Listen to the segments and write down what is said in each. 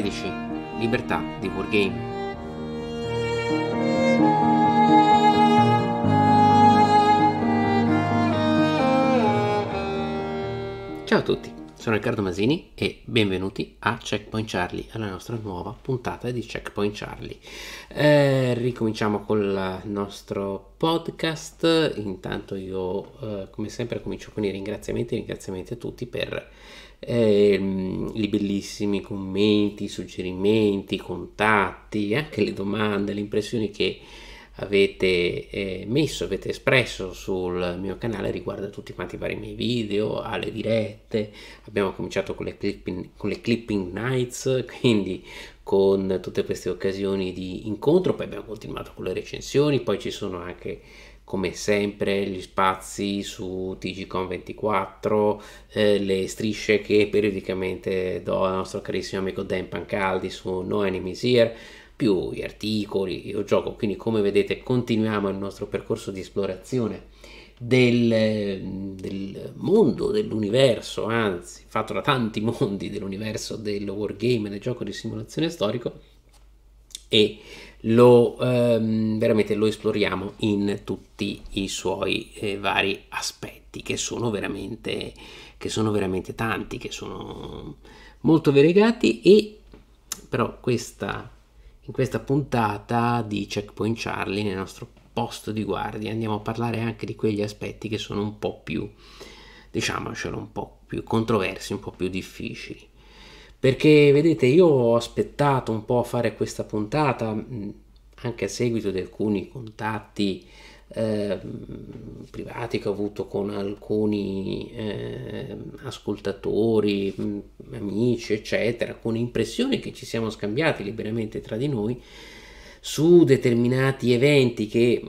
2013, Libertà di Wargame. Ciao a tutti, sono Riccardo Masini e benvenuti a Checkpoint Charlie, alla nostra nuova puntata di Checkpoint Charlie. Eh, ricominciamo col nostro podcast, intanto io eh, come sempre comincio con i ringraziamenti, ringraziamenti a tutti per eh, i bellissimi commenti, suggerimenti, contatti, anche le domande, le impressioni che avete eh, messo, avete espresso sul mio canale riguardo a tutti quanti i vari miei video, alle dirette. Abbiamo cominciato con le clipping, con le clipping nights, quindi con tutte queste occasioni di incontro, poi abbiamo continuato con le recensioni, poi ci sono anche come sempre gli spazi su TGCon24, eh, le strisce che periodicamente do al nostro carissimo amico Dan Pancaldi su No Enemies Here, più gli articoli, io gioco, quindi come vedete continuiamo il nostro percorso di esplorazione del, del mondo, dell'universo, anzi fatto da tanti mondi dell'universo del wargame, del gioco di simulazione storico e lo, ehm, veramente lo esploriamo in tutti i suoi eh, vari aspetti che sono, che sono veramente tanti che sono molto variegati e però questa in questa puntata di Checkpoint Charlie nel nostro posto di guardia andiamo a parlare anche di quegli aspetti che sono un po' più diciamocelo un po' più controversi un po' più difficili perché vedete io ho aspettato un po' a fare questa puntata mm, anche a seguito di alcuni contatti eh, privati che ho avuto con alcuni eh, ascoltatori, mm, amici, eccetera, con impressioni che ci siamo scambiati liberamente tra di noi su determinati eventi che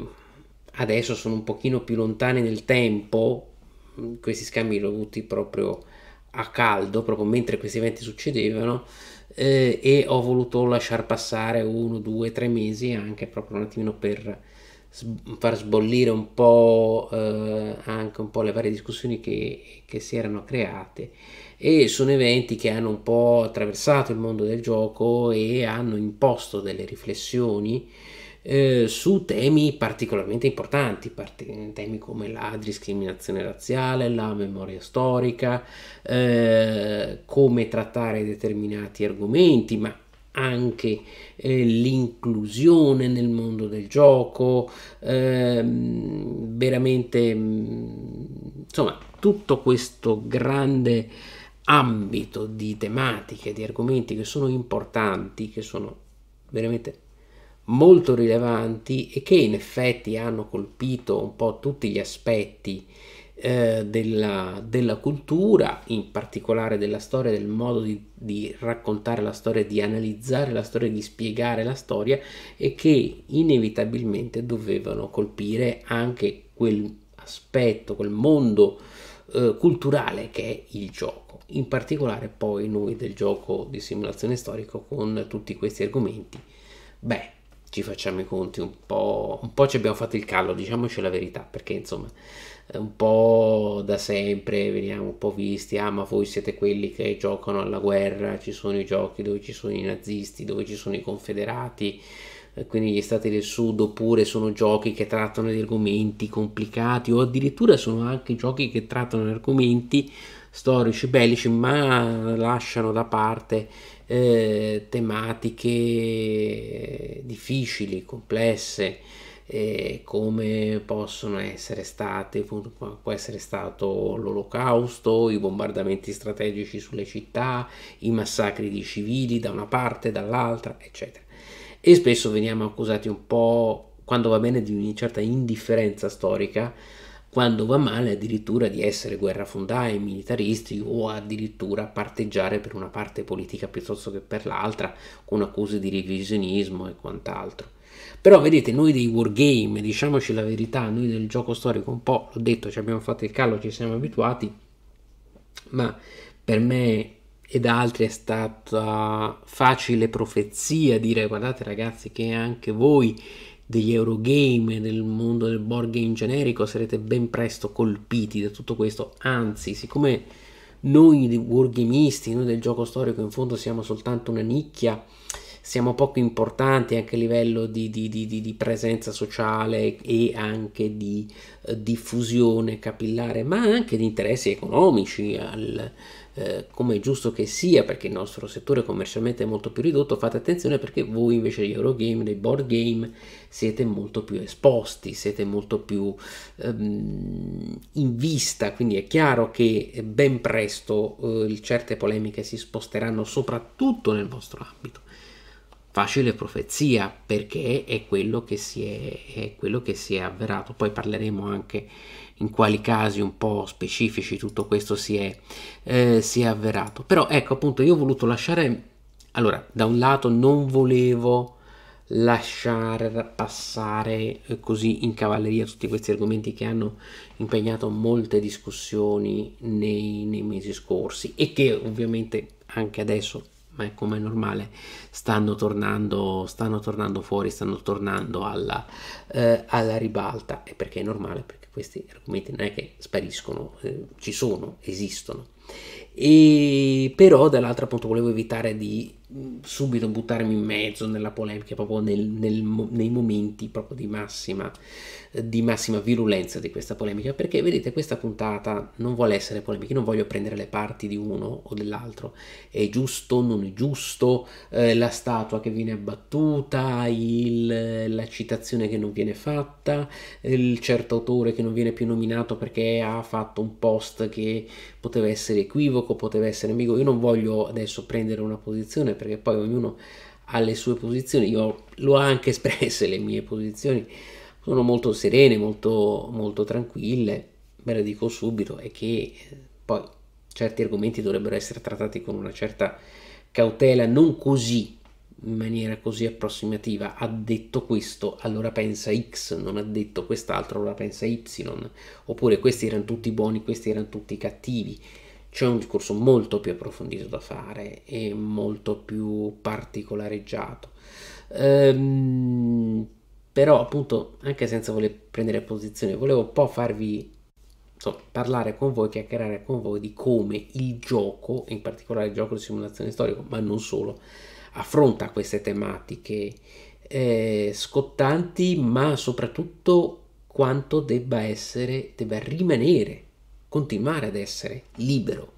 adesso sono un pochino più lontani nel tempo, mm, questi scambi li ho avuti proprio a caldo, proprio mentre questi eventi succedevano, eh, e ho voluto lasciar passare uno, due, tre mesi anche proprio un attimino per far sbollire un po' eh, anche un po' le varie discussioni che, che, si erano create e sono eventi che hanno un po' attraversato il mondo del gioco e hanno imposto delle riflessioni eh, su temi particolarmente importanti, parti, temi come la discriminazione razziale, la memoria storica, eh, come trattare determinati argomenti, ma anche eh, l'inclusione nel mondo del gioco, ehm, veramente mm, insomma tutto questo grande ambito di tematiche, di argomenti che sono importanti, che sono veramente molto rilevanti e che in effetti hanno colpito un po' tutti gli aspetti eh, della, della, cultura, in particolare della storia, del modo di, di, raccontare la storia, di analizzare la storia, di spiegare la storia e che inevitabilmente dovevano colpire anche quel aspetto, quel mondo eh, culturale che è il gioco in particolare poi noi del gioco di simulazione storico con tutti questi argomenti. Beh, ci facciamo i conti un po', un po' ci abbiamo fatto il callo, diciamoci la verità, perché insomma un po' da sempre veniamo un po' visti, ah ma voi siete quelli che giocano alla guerra, ci sono i giochi dove ci sono i nazisti, dove ci sono i confederati, quindi gli stati del sud, oppure sono giochi che trattano di argomenti complicati o addirittura sono anche giochi che trattano argomenti storici, bellici, ma lasciano da parte eh, tematiche difficili, complesse, eh, come possono essere state, può essere stato l'olocausto, i bombardamenti strategici sulle città, i massacri di civili da una parte, dall'altra, eccetera. E spesso veniamo accusati un po', quando va bene, di una certa indifferenza storica quando va male addirittura di essere guerrafondai, militaristi o addirittura parteggiare per una parte politica piuttosto che per l'altra con accuse di revisionismo e quant'altro. Però vedete, noi dei wargame, diciamoci la verità, noi del gioco storico un po', l'ho detto, ci abbiamo fatto il callo, ci siamo abituati, ma per me e da altri è stata facile profezia dire guardate ragazzi che anche voi degli Eurogame, del mondo del board game generico, sarete ben presto colpiti da tutto questo. Anzi, siccome noi wargamisti, noi del gioco storico in fondo siamo soltanto una nicchia, siamo poco importanti anche a livello di, di, di, di presenza sociale e anche di eh, diffusione capillare, ma anche di interessi economici, al, eh, come è giusto che sia, perché il nostro settore commercialmente è molto più ridotto, fate attenzione perché voi invece degli Eurogame, dei board game, siete molto più esposti, siete molto più ehm, in vista, quindi è chiaro che ben presto eh, certe polemiche si sposteranno soprattutto nel vostro ambito facile profezia perché è quello, che si è, è quello che si è avverato. Poi parleremo anche in quali casi un po' specifici tutto questo si è, eh, si è avverato. Però ecco appunto io ho voluto lasciare, allora da un lato non volevo lasciare passare eh, così in cavalleria tutti questi argomenti che hanno impegnato molte discussioni nei, nei mesi scorsi e che ovviamente anche adesso ma è come è normale, stanno tornando, stanno tornando fuori, stanno tornando alla, eh, alla ribalta. E perché è normale? Perché questi argomenti non è che spariscono, eh, ci sono, esistono. E però dall'altro appunto volevo evitare di mm, subito buttarmi in mezzo nella polemica, proprio nel, nel, nei momenti proprio di massima di massima virulenza di questa polemica, perché vedete questa puntata non vuole essere polemica, io non voglio prendere le parti di uno o dell'altro, è giusto, non è giusto, eh, la statua che viene abbattuta, il, la citazione che non viene fatta, il certo autore che non viene più nominato perché ha fatto un post che poteva essere equivoco, poteva essere amico, io non voglio adesso prendere una posizione perché poi ognuno alle sue posizioni, io lo l'ho anche espresse le mie posizioni sono molto serene, molto, molto tranquille, ve lo dico subito, è che eh, poi certi argomenti dovrebbero essere trattati con una certa cautela, non così, in maniera così approssimativa, ha detto questo, allora pensa X, non ha detto quest'altro, allora pensa Y, oppure questi erano tutti buoni, questi erano tutti cattivi. C'è un discorso molto più approfondito da fare e molto più particolareggiato. Ehm, però appunto anche senza voler prendere posizione volevo un po' farvi so, parlare con voi, chiacchierare con voi di come il gioco, in particolare il gioco di simulazione storico, ma non solo, affronta queste tematiche eh, scottanti, ma soprattutto quanto debba essere, debba rimanere, continuare ad essere libero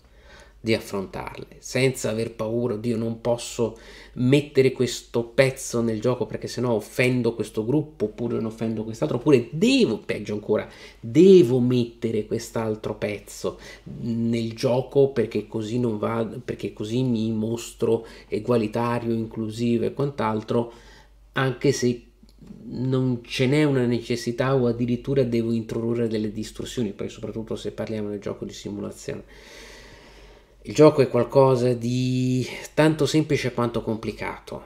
di affrontarle, senza aver paura, Dio non posso mettere questo pezzo nel gioco perché sennò offendo questo gruppo oppure non offendo quest'altro, oppure devo, peggio ancora, devo mettere quest'altro pezzo nel gioco perché così, non va, perché così mi mostro egualitario, inclusivo e quant'altro, anche se non ce n'è una necessità o addirittura devo introdurre delle distorsioni, poi soprattutto se parliamo del gioco di simulazione il gioco è qualcosa di tanto semplice quanto complicato,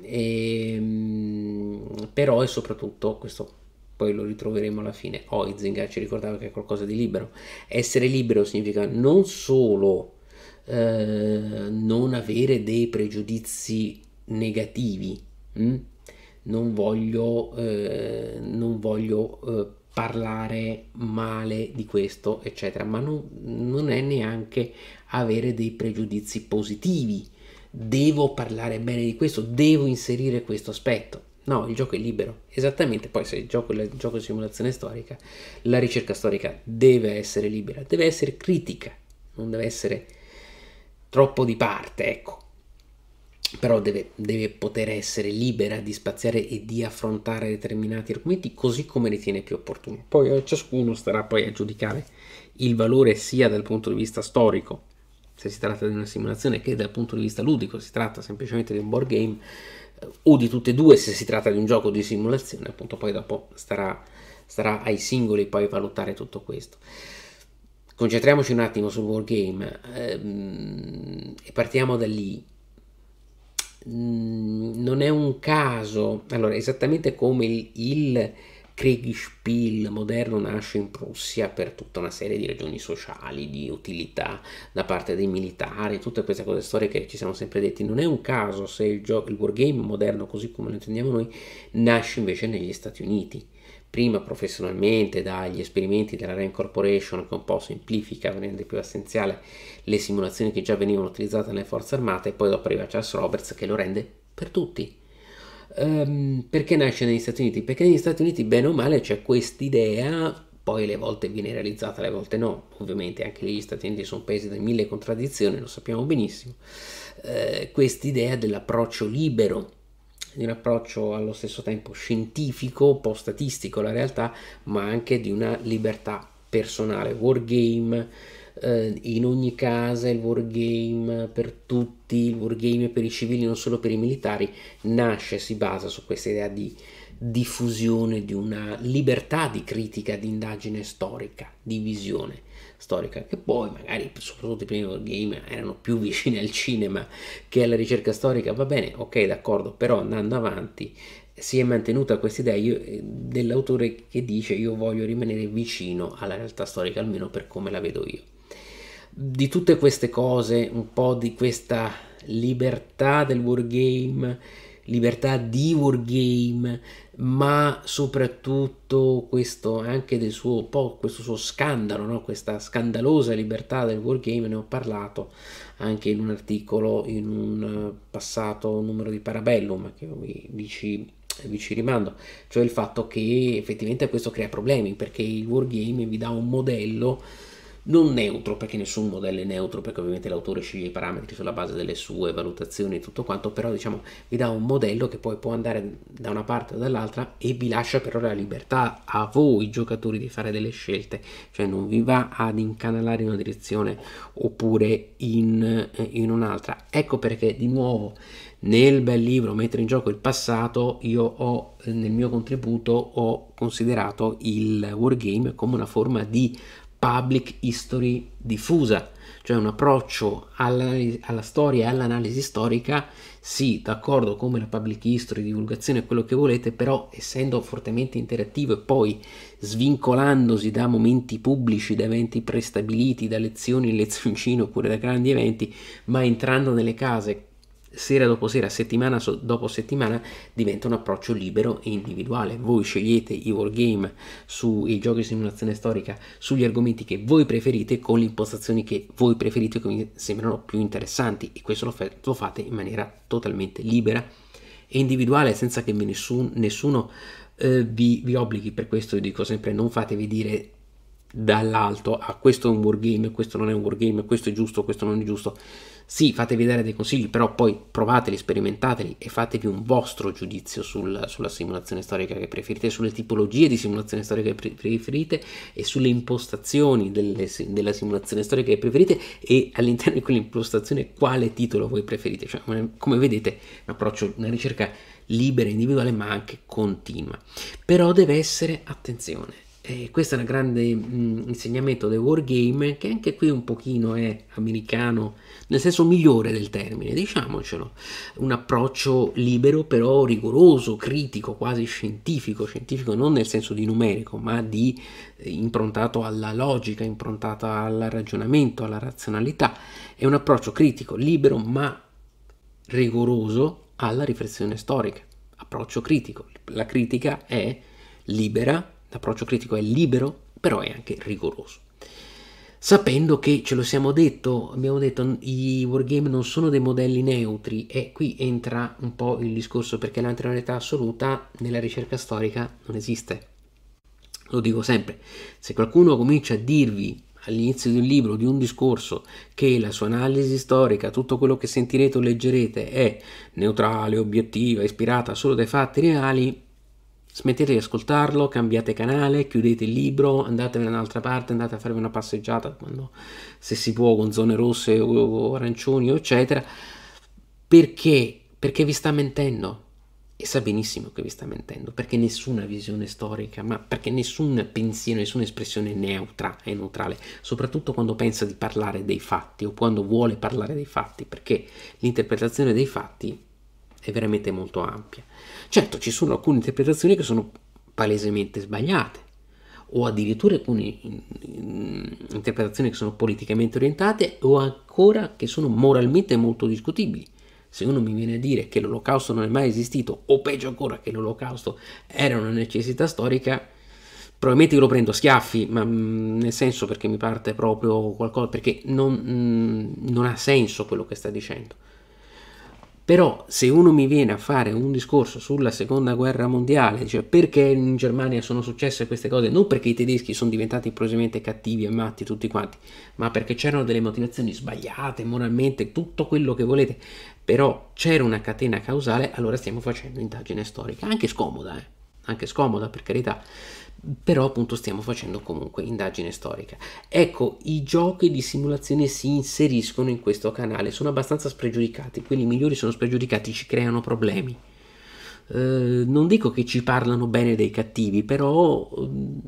e, mm, però è soprattutto questo poi lo ritroveremo alla fine. Oizinga ci ricordava che è qualcosa di libero. Essere libero significa non solo eh, non avere dei pregiudizi negativi, hm? non voglio, eh, non voglio eh, parlare male di questo, eccetera, ma non, non è neanche avere dei pregiudizi positivi. Devo parlare bene di questo, devo inserire questo aspetto. No, il gioco è libero. Esattamente, poi se il gioco, il gioco di simulazione storica, la ricerca storica deve essere libera, deve essere critica, non deve essere troppo di parte, ecco però deve, deve, poter essere libera di spaziare e di affrontare determinati argomenti così come ritiene più opportuno. Poi eh, ciascuno starà poi a giudicare il valore sia dal punto di vista storico, se si tratta di una simulazione, che dal punto di vista ludico, se si tratta semplicemente di un board game, eh, o di tutte e due se si tratta di un gioco di simulazione, appunto poi dopo starà, starà ai singoli poi valutare tutto questo concentriamoci un attimo sul wargame ehm, e partiamo da lì non è un caso, allora esattamente come il, il Kriegspiel moderno nasce in Prussia per tutta una serie di ragioni sociali, di utilità da parte dei militari, tutte queste cose storiche che ci siamo sempre detti. Non è un caso se il, gioco, il wargame moderno, così come lo intendiamo noi, nasce invece negli Stati Uniti prima professionalmente dagli esperimenti della RAN Corporation che un po' semplifica, rendendo più essenziale le simulazioni che già venivano utilizzate nelle forze armate e poi dopo arriva Charles Roberts che lo rende per tutti. Um, perché nasce negli Stati Uniti? Perché negli Stati Uniti bene o male c'è quest'idea poi le volte viene realizzata, le volte no. Ovviamente anche lì gli Stati Uniti sono paesi da mille contraddizioni, lo sappiamo benissimo. Eh, quest'idea dell'approccio libero di un approccio allo stesso tempo scientifico, un po' statistico la realtà, ma anche di una libertà personale. Wargame eh, in ogni casa, il wargame per tutti, il wargame per i civili, non solo per i militari, nasce, si basa su questa idea di diffusione di una libertà di critica, di indagine storica, di visione storica, che poi magari soprattutto i primi wargame erano più vicini al cinema che alla ricerca storica, va bene, ok, d'accordo, però andando avanti si è mantenuta questa idea eh, dell'autore che dice io voglio rimanere vicino alla realtà storica, almeno per come la vedo io. Di tutte queste cose, un po' di questa libertà del wargame, libertà di wargame, ma soprattutto questo anche del suo, questo suo scandalo, no? questa scandalosa libertà del wargame, ne ho parlato anche in un articolo in un eh, passato numero di Parabellum che vi, vi ci vi ci rimando, cioè il fatto che effettivamente questo crea problemi perché il wargame vi dà un modello non neutro perché nessun modello è neutro perché ovviamente l'autore sceglie i parametri sulla base delle sue valutazioni e tutto quanto però diciamo vi dà un modello che poi può andare da una parte o dall'altra e vi lascia però la libertà a voi giocatori di fare delle scelte cioè non vi va ad incanalare in una direzione oppure in, eh, in un'altra ecco perché di nuovo nel bel libro Mettere in gioco il passato, io ho eh, nel mio contributo ho considerato il wargame come una forma di public history diffusa, cioè un approccio alla, storia e all'analisi storica, sì, d'accordo come la public history, divulgazione, quello che volete, però essendo fortemente interattivo e poi svincolandosi da momenti pubblici, da eventi prestabiliti, da lezioni, in lezioncino oppure da grandi eventi, ma entrando nelle case sera dopo sera, settimana dopo settimana, diventa un approccio libero e individuale. Voi scegliete i wargame sui giochi di simulazione storica, sugli argomenti che voi preferite, con le impostazioni che voi preferite, che vi sembrano più interessanti, e questo lo, lo fate in maniera totalmente libera e individuale, senza che nessun, nessuno eh, vi, vi obblighi. Per questo io dico sempre: non fatevi dire dall'alto a ah, questo è un wargame, questo non è un wargame, questo è giusto, questo non è giusto sì, fatevi dare dei consigli, però poi provateli, sperimentateli e fatevi un vostro giudizio sul, sulla simulazione storica che preferite, sulle tipologie di simulazione storica che preferite e sulle impostazioni delle, della simulazione storica che preferite e all'interno di quell'impostazione quale titolo voi preferite. Cioè, come vedete, un approccio, una ricerca libera, individuale, ma anche continua. Però deve essere attenzione. Eh, questo è un grande mh, insegnamento del wargame che anche qui un pochino è americano nel senso migliore del termine, diciamocelo, un approccio libero però rigoroso, critico, quasi scientifico, scientifico non nel senso di numerico, ma di eh, improntato alla logica, improntato al ragionamento, alla razionalità, è un approccio critico, libero ma rigoroso alla riflessione storica, approccio critico. La critica è libera, l'approccio critico è libero, però è anche rigoroso sapendo che ce lo siamo detto, abbiamo detto i wargame non sono dei modelli neutri e qui entra un po' il discorso perché la neutralità assoluta nella ricerca storica non esiste. Lo dico sempre, se qualcuno comincia a dirvi all'inizio di un libro, di un discorso, che la sua analisi storica, tutto quello che sentirete o leggerete è neutrale, obiettiva, ispirata solo dai fatti reali, smettete di ascoltarlo, cambiate canale, chiudete il libro, andatevene da un'altra parte, andate a farvi una passeggiata quando, se si può con zone rosse o, o arancioni eccetera. Perché? Perché vi sta mentendo. E sa benissimo che vi sta mentendo, perché nessuna visione storica, ma perché nessun pensiero, nessuna espressione neutra è neutrale, soprattutto quando pensa di parlare dei fatti o quando vuole parlare dei fatti, perché l'interpretazione dei fatti è veramente molto ampia. Certo, ci sono alcune interpretazioni che sono palesemente sbagliate o addirittura alcune interpretazioni che sono politicamente orientate o ancora che sono moralmente molto discutibili. Se uno mi viene a dire che l'olocausto non è mai esistito o peggio ancora che l'olocausto era una necessità storica, probabilmente io lo prendo a schiaffi, ma mm, nel senso perché mi parte proprio qualcosa, perché non, mm, non ha senso quello che sta dicendo. Però se uno mi viene a fare un discorso sulla seconda guerra mondiale, cioè perché in Germania sono successe queste cose, non perché i tedeschi sono diventati improvvisamente cattivi e matti tutti quanti, ma perché c'erano delle motivazioni sbagliate, moralmente, tutto quello che volete, però c'era una catena causale, allora stiamo facendo indagine storica, anche scomoda, eh? anche scomoda per carità però appunto stiamo facendo comunque indagine storica. Ecco, i giochi di simulazione si inseriscono in questo canale, sono abbastanza spregiudicati, quelli migliori sono spregiudicati, ci creano problemi. Eh, non dico che ci parlano bene dei cattivi, però mm,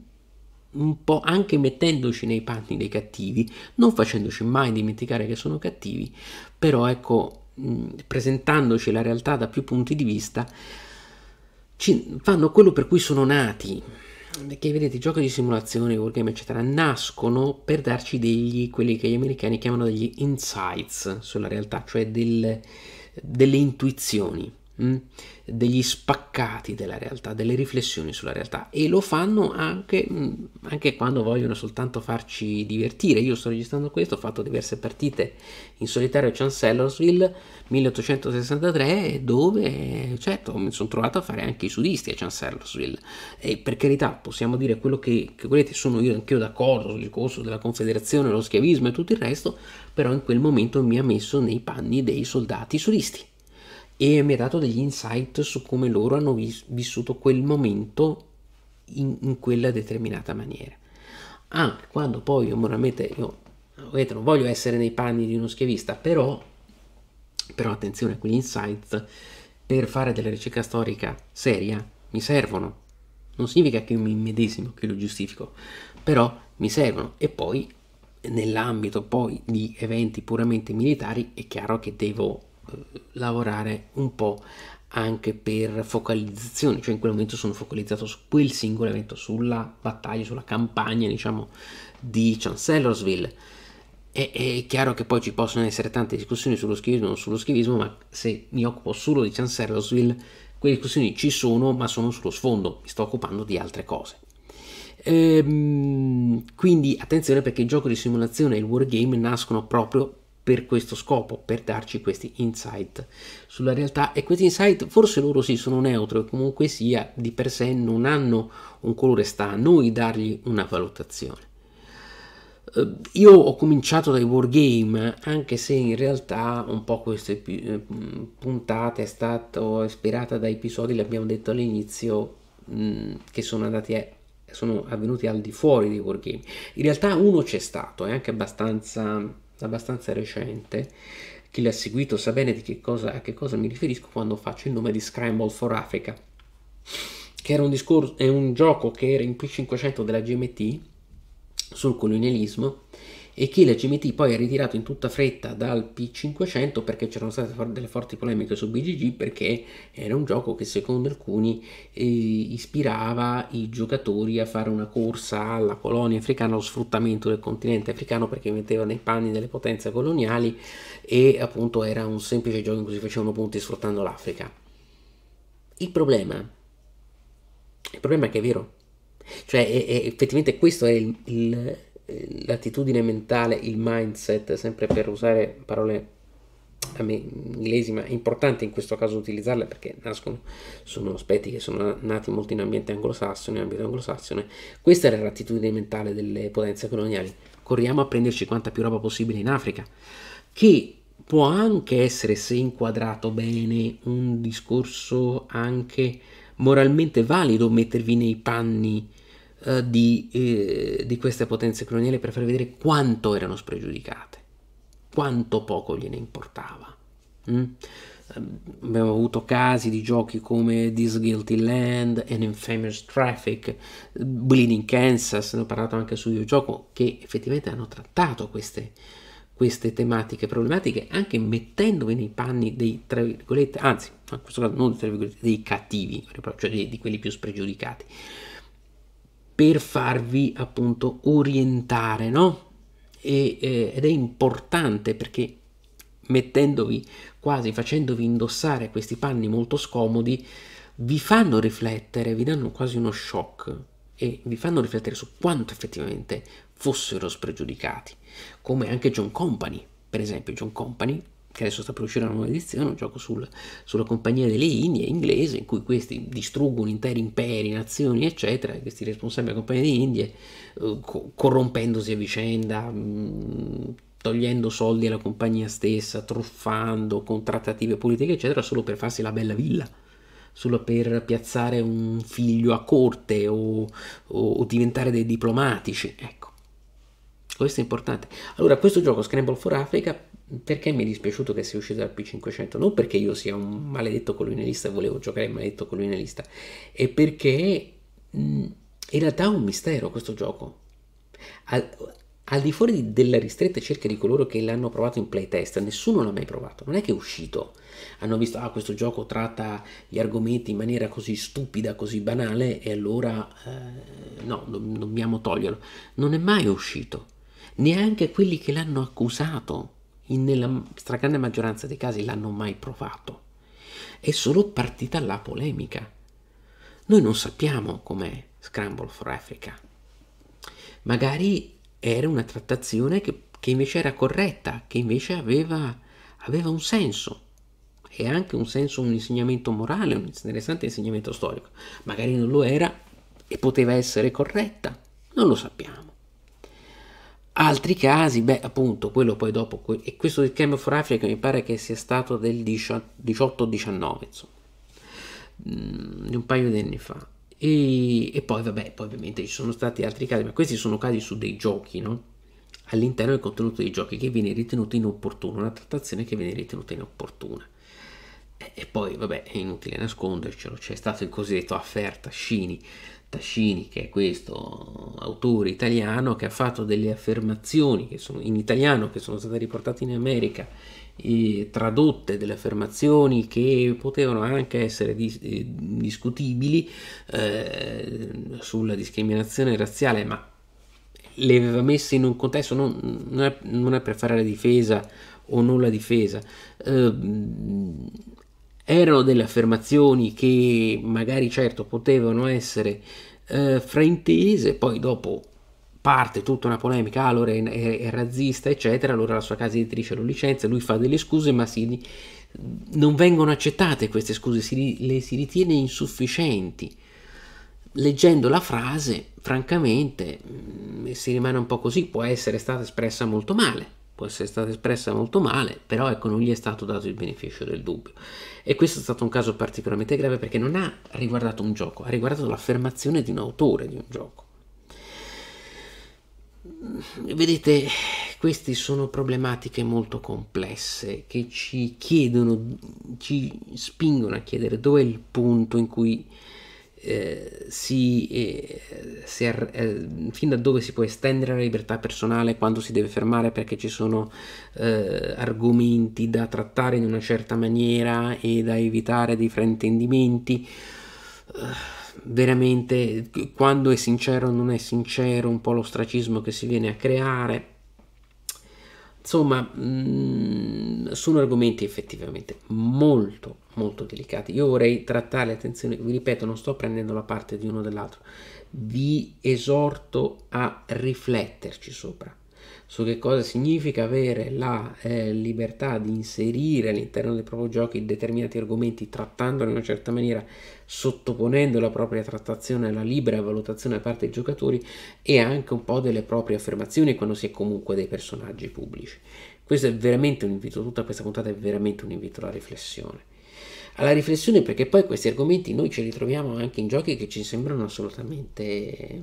un po' anche mettendoci nei panni dei cattivi, non facendoci mai dimenticare che sono cattivi, però ecco, mm, presentandoci la realtà da più punti di vista, ci fanno quello per cui sono nati che vedete, i giochi di simulazione, wargame, eccetera, nascono per darci degli, quelli che gli americani chiamano degli insights sulla realtà, cioè del, delle intuizioni. Mm? degli spaccati della realtà, delle riflessioni sulla realtà e lo fanno anche, anche quando vogliono soltanto farci divertire. Io sto registrando questo, ho fatto diverse partite in solitario a Chancellorsville 1863 dove certo mi sono trovato a fare anche i sudisti a Chancellorsville e per carità possiamo dire quello che, che volete, sono io anch'io d'accordo sul discorso della confederazione, lo schiavismo e tutto il resto, però in quel momento mi ha messo nei panni dei soldati sudisti e mi ha dato degli insight su come loro hanno vis- vissuto quel momento in, in, quella determinata maniera. Ah, quando poi io moralmente, io vedete, non voglio essere nei panni di uno schiavista, però, però attenzione quegli insights, per fare della ricerca storica seria mi servono. Non significa che io mi medesimo, che lo giustifico, però mi servono. E poi nell'ambito poi di eventi puramente militari è chiaro che devo eh, lavorare un po' anche per focalizzazione, cioè in quel momento sono focalizzato su quel singolo evento, sulla battaglia, sulla campagna, diciamo, di Chancellorsville. E, è chiaro che poi ci possono essere tante discussioni sullo schivismo o sullo schivismo, ma se mi occupo solo di Chancellorsville, quelle discussioni ci sono, ma sono sullo sfondo, mi sto occupando di altre cose. Ehm, quindi attenzione perché il gioco di simulazione e il wargame nascono proprio per questo scopo, per darci questi insight sulla realtà e questi insight forse loro sì sono neutri o comunque sia di per sé non hanno un colore, sta a noi dargli una valutazione. Eh, io ho cominciato dai wargame, anche se in realtà un po' questa eh, puntata è stata ispirata da episodi, l'abbiamo detto all'inizio, che sono andati a sono avvenuti al di fuori dei wargame. In realtà uno c'è stato, è anche abbastanza abbastanza recente, chi l'ha seguito sa bene di che cosa, a che cosa mi riferisco quando faccio il nome di Scramble for Africa, che era un, discorso, è un gioco che era in P500 della GMT sul colonialismo e che l'HMT poi ha ritirato in tutta fretta dal P500 perché c'erano state delle forti polemiche su BGG perché era un gioco che secondo alcuni eh, ispirava i giocatori a fare una corsa alla colonia africana, allo sfruttamento del continente africano perché metteva nei panni delle potenze coloniali e appunto era un semplice gioco in cui si facevano punti sfruttando l'Africa. Il problema, il problema è che è vero, cioè è, è, effettivamente questo è il, il l'attitudine mentale, il mindset, sempre per usare parole a me inglesi, ma è importante in questo caso utilizzarle perché nascono, sono aspetti che sono nati molto in ambiente anglosassone, in ambito anglosassone, questa era l'attitudine mentale delle potenze coloniali, corriamo a prenderci quanta più roba possibile in Africa, che può anche essere, se inquadrato bene, un discorso anche moralmente valido mettervi nei panni eh, di, eh, di, queste potenze coloniali per far vedere quanto erano spregiudicate, quanto poco gliene importava. Mm? Ehm, abbiamo avuto casi di giochi come This Guilty Land, An Infamous Traffic, Bleeding Kansas, ne ho parlato anche su Io Gioco, che effettivamente hanno trattato queste, queste tematiche problematiche anche mettendovi nei panni dei tra virgolette, anzi, in questo caso non dei, dei cattivi, cioè di, di quelli più spregiudicati per farvi appunto orientare, no? E, eh, ed è importante perché mettendovi quasi facendovi indossare questi panni molto scomodi vi fanno riflettere, vi danno quasi uno shock e vi fanno riflettere su quanto effettivamente fossero spregiudicati, come anche John Company, per esempio John Company che adesso sta per uscire una nuova edizione, un gioco sul, sulla compagnia delle Indie inglese, in cui questi distruggono interi imperi, nazioni, eccetera, questi responsabili della compagnia delle Indie, eh, co corrompendosi a vicenda, mh, togliendo soldi alla compagnia stessa, truffando, con trattative politiche, eccetera, solo per farsi la bella villa solo per piazzare un figlio a corte o, o, o diventare dei diplomatici, ecco. Questo è importante. Allora, questo gioco Scramble for Africa perché mi è dispiaciuto che sia uscito dal P500, non perché io sia un maledetto colonialista e volevo giocare maledetto colonialista, è perché mh, in realtà è un mistero questo gioco. Al, al di fuori di, della ristretta cerca di coloro che l'hanno provato in playtest, nessuno l'ha mai provato, non è che è uscito. Hanno visto, ah, questo gioco tratta gli argomenti in maniera così stupida, così banale, e allora eh, no, dobbiamo toglierlo. Non è mai uscito. Neanche quelli che l'hanno accusato in, nella stragrande maggioranza dei casi l'hanno mai provato. È solo partita la polemica. Noi non sappiamo com'è Scramble for Africa. Magari era una trattazione che, che invece era corretta, che invece aveva, aveva un senso e anche un senso, un insegnamento morale, un interessante insegnamento storico. Magari non lo era e poteva essere corretta, non lo sappiamo. Altri casi, beh, appunto, quello poi dopo, e questo del Camp for Africa mi pare che sia stato del 18-19, insomma, mm, di un paio di anni fa. E, e, poi, vabbè, poi ovviamente ci sono stati altri casi, ma questi sono casi su dei giochi, no? All'interno del contenuto dei giochi che viene ritenuto inopportuno, una trattazione che viene ritenuta inopportuna. E poi, vabbè, è inutile nascondercelo, c'è stato il cosiddetto affair Tascini, Tascini che è questo autore italiano che ha fatto delle affermazioni che sono in italiano, che sono state riportate in America, eh, tradotte delle affermazioni che potevano anche essere dis- eh, discutibili eh, sulla discriminazione razziale, ma le aveva messe in un contesto, non, non, è, non è, per fare la difesa o non la difesa. Ehm, erano delle affermazioni che magari certo potevano essere eh, fraintese, poi dopo parte tutta una polemica, ah, allora è, è, è, razzista, eccetera, allora la sua casa editrice lo licenzia, lui fa delle scuse, ma si, non vengono accettate queste scuse, si, le si ritiene insufficienti. Leggendo la frase, francamente, mm, si rimane un po' così, può essere stata espressa molto male può essere stata espressa molto male, però ecco, non gli è stato dato il beneficio del dubbio. E questo è stato un caso particolarmente grave perché non ha riguardato un gioco, ha riguardato l'affermazione di un autore di un gioco. Vedete, queste sono problematiche molto complesse che ci chiedono, ci spingono a chiedere dove è il punto in cui eh, si, eh, si eh, fin da dove si può estendere la libertà personale, quando si deve fermare perché ci sono eh, argomenti da trattare in una certa maniera e da evitare dei fraintendimenti. Eh, veramente quando è sincero o non è sincero un po' l'ostracismo che si viene a creare Insomma, mh, mm, sono argomenti effettivamente molto, molto delicati. Io vorrei trattare, attenzione, vi ripeto, non sto prendendo la parte di uno o dell'altro, vi esorto a rifletterci sopra, su che cosa significa avere la eh, libertà di inserire all'interno del proprio giochi determinati argomenti trattandoli in una certa maniera sottoponendo la propria trattazione alla libera valutazione da parte dei giocatori e anche un po' delle proprie affermazioni quando si è comunque dei personaggi pubblici. Questo è veramente un invito, tutta questa puntata è veramente un invito alla riflessione alla riflessione perché poi questi argomenti noi ci ritroviamo anche in giochi che ci sembrano assolutamente eh,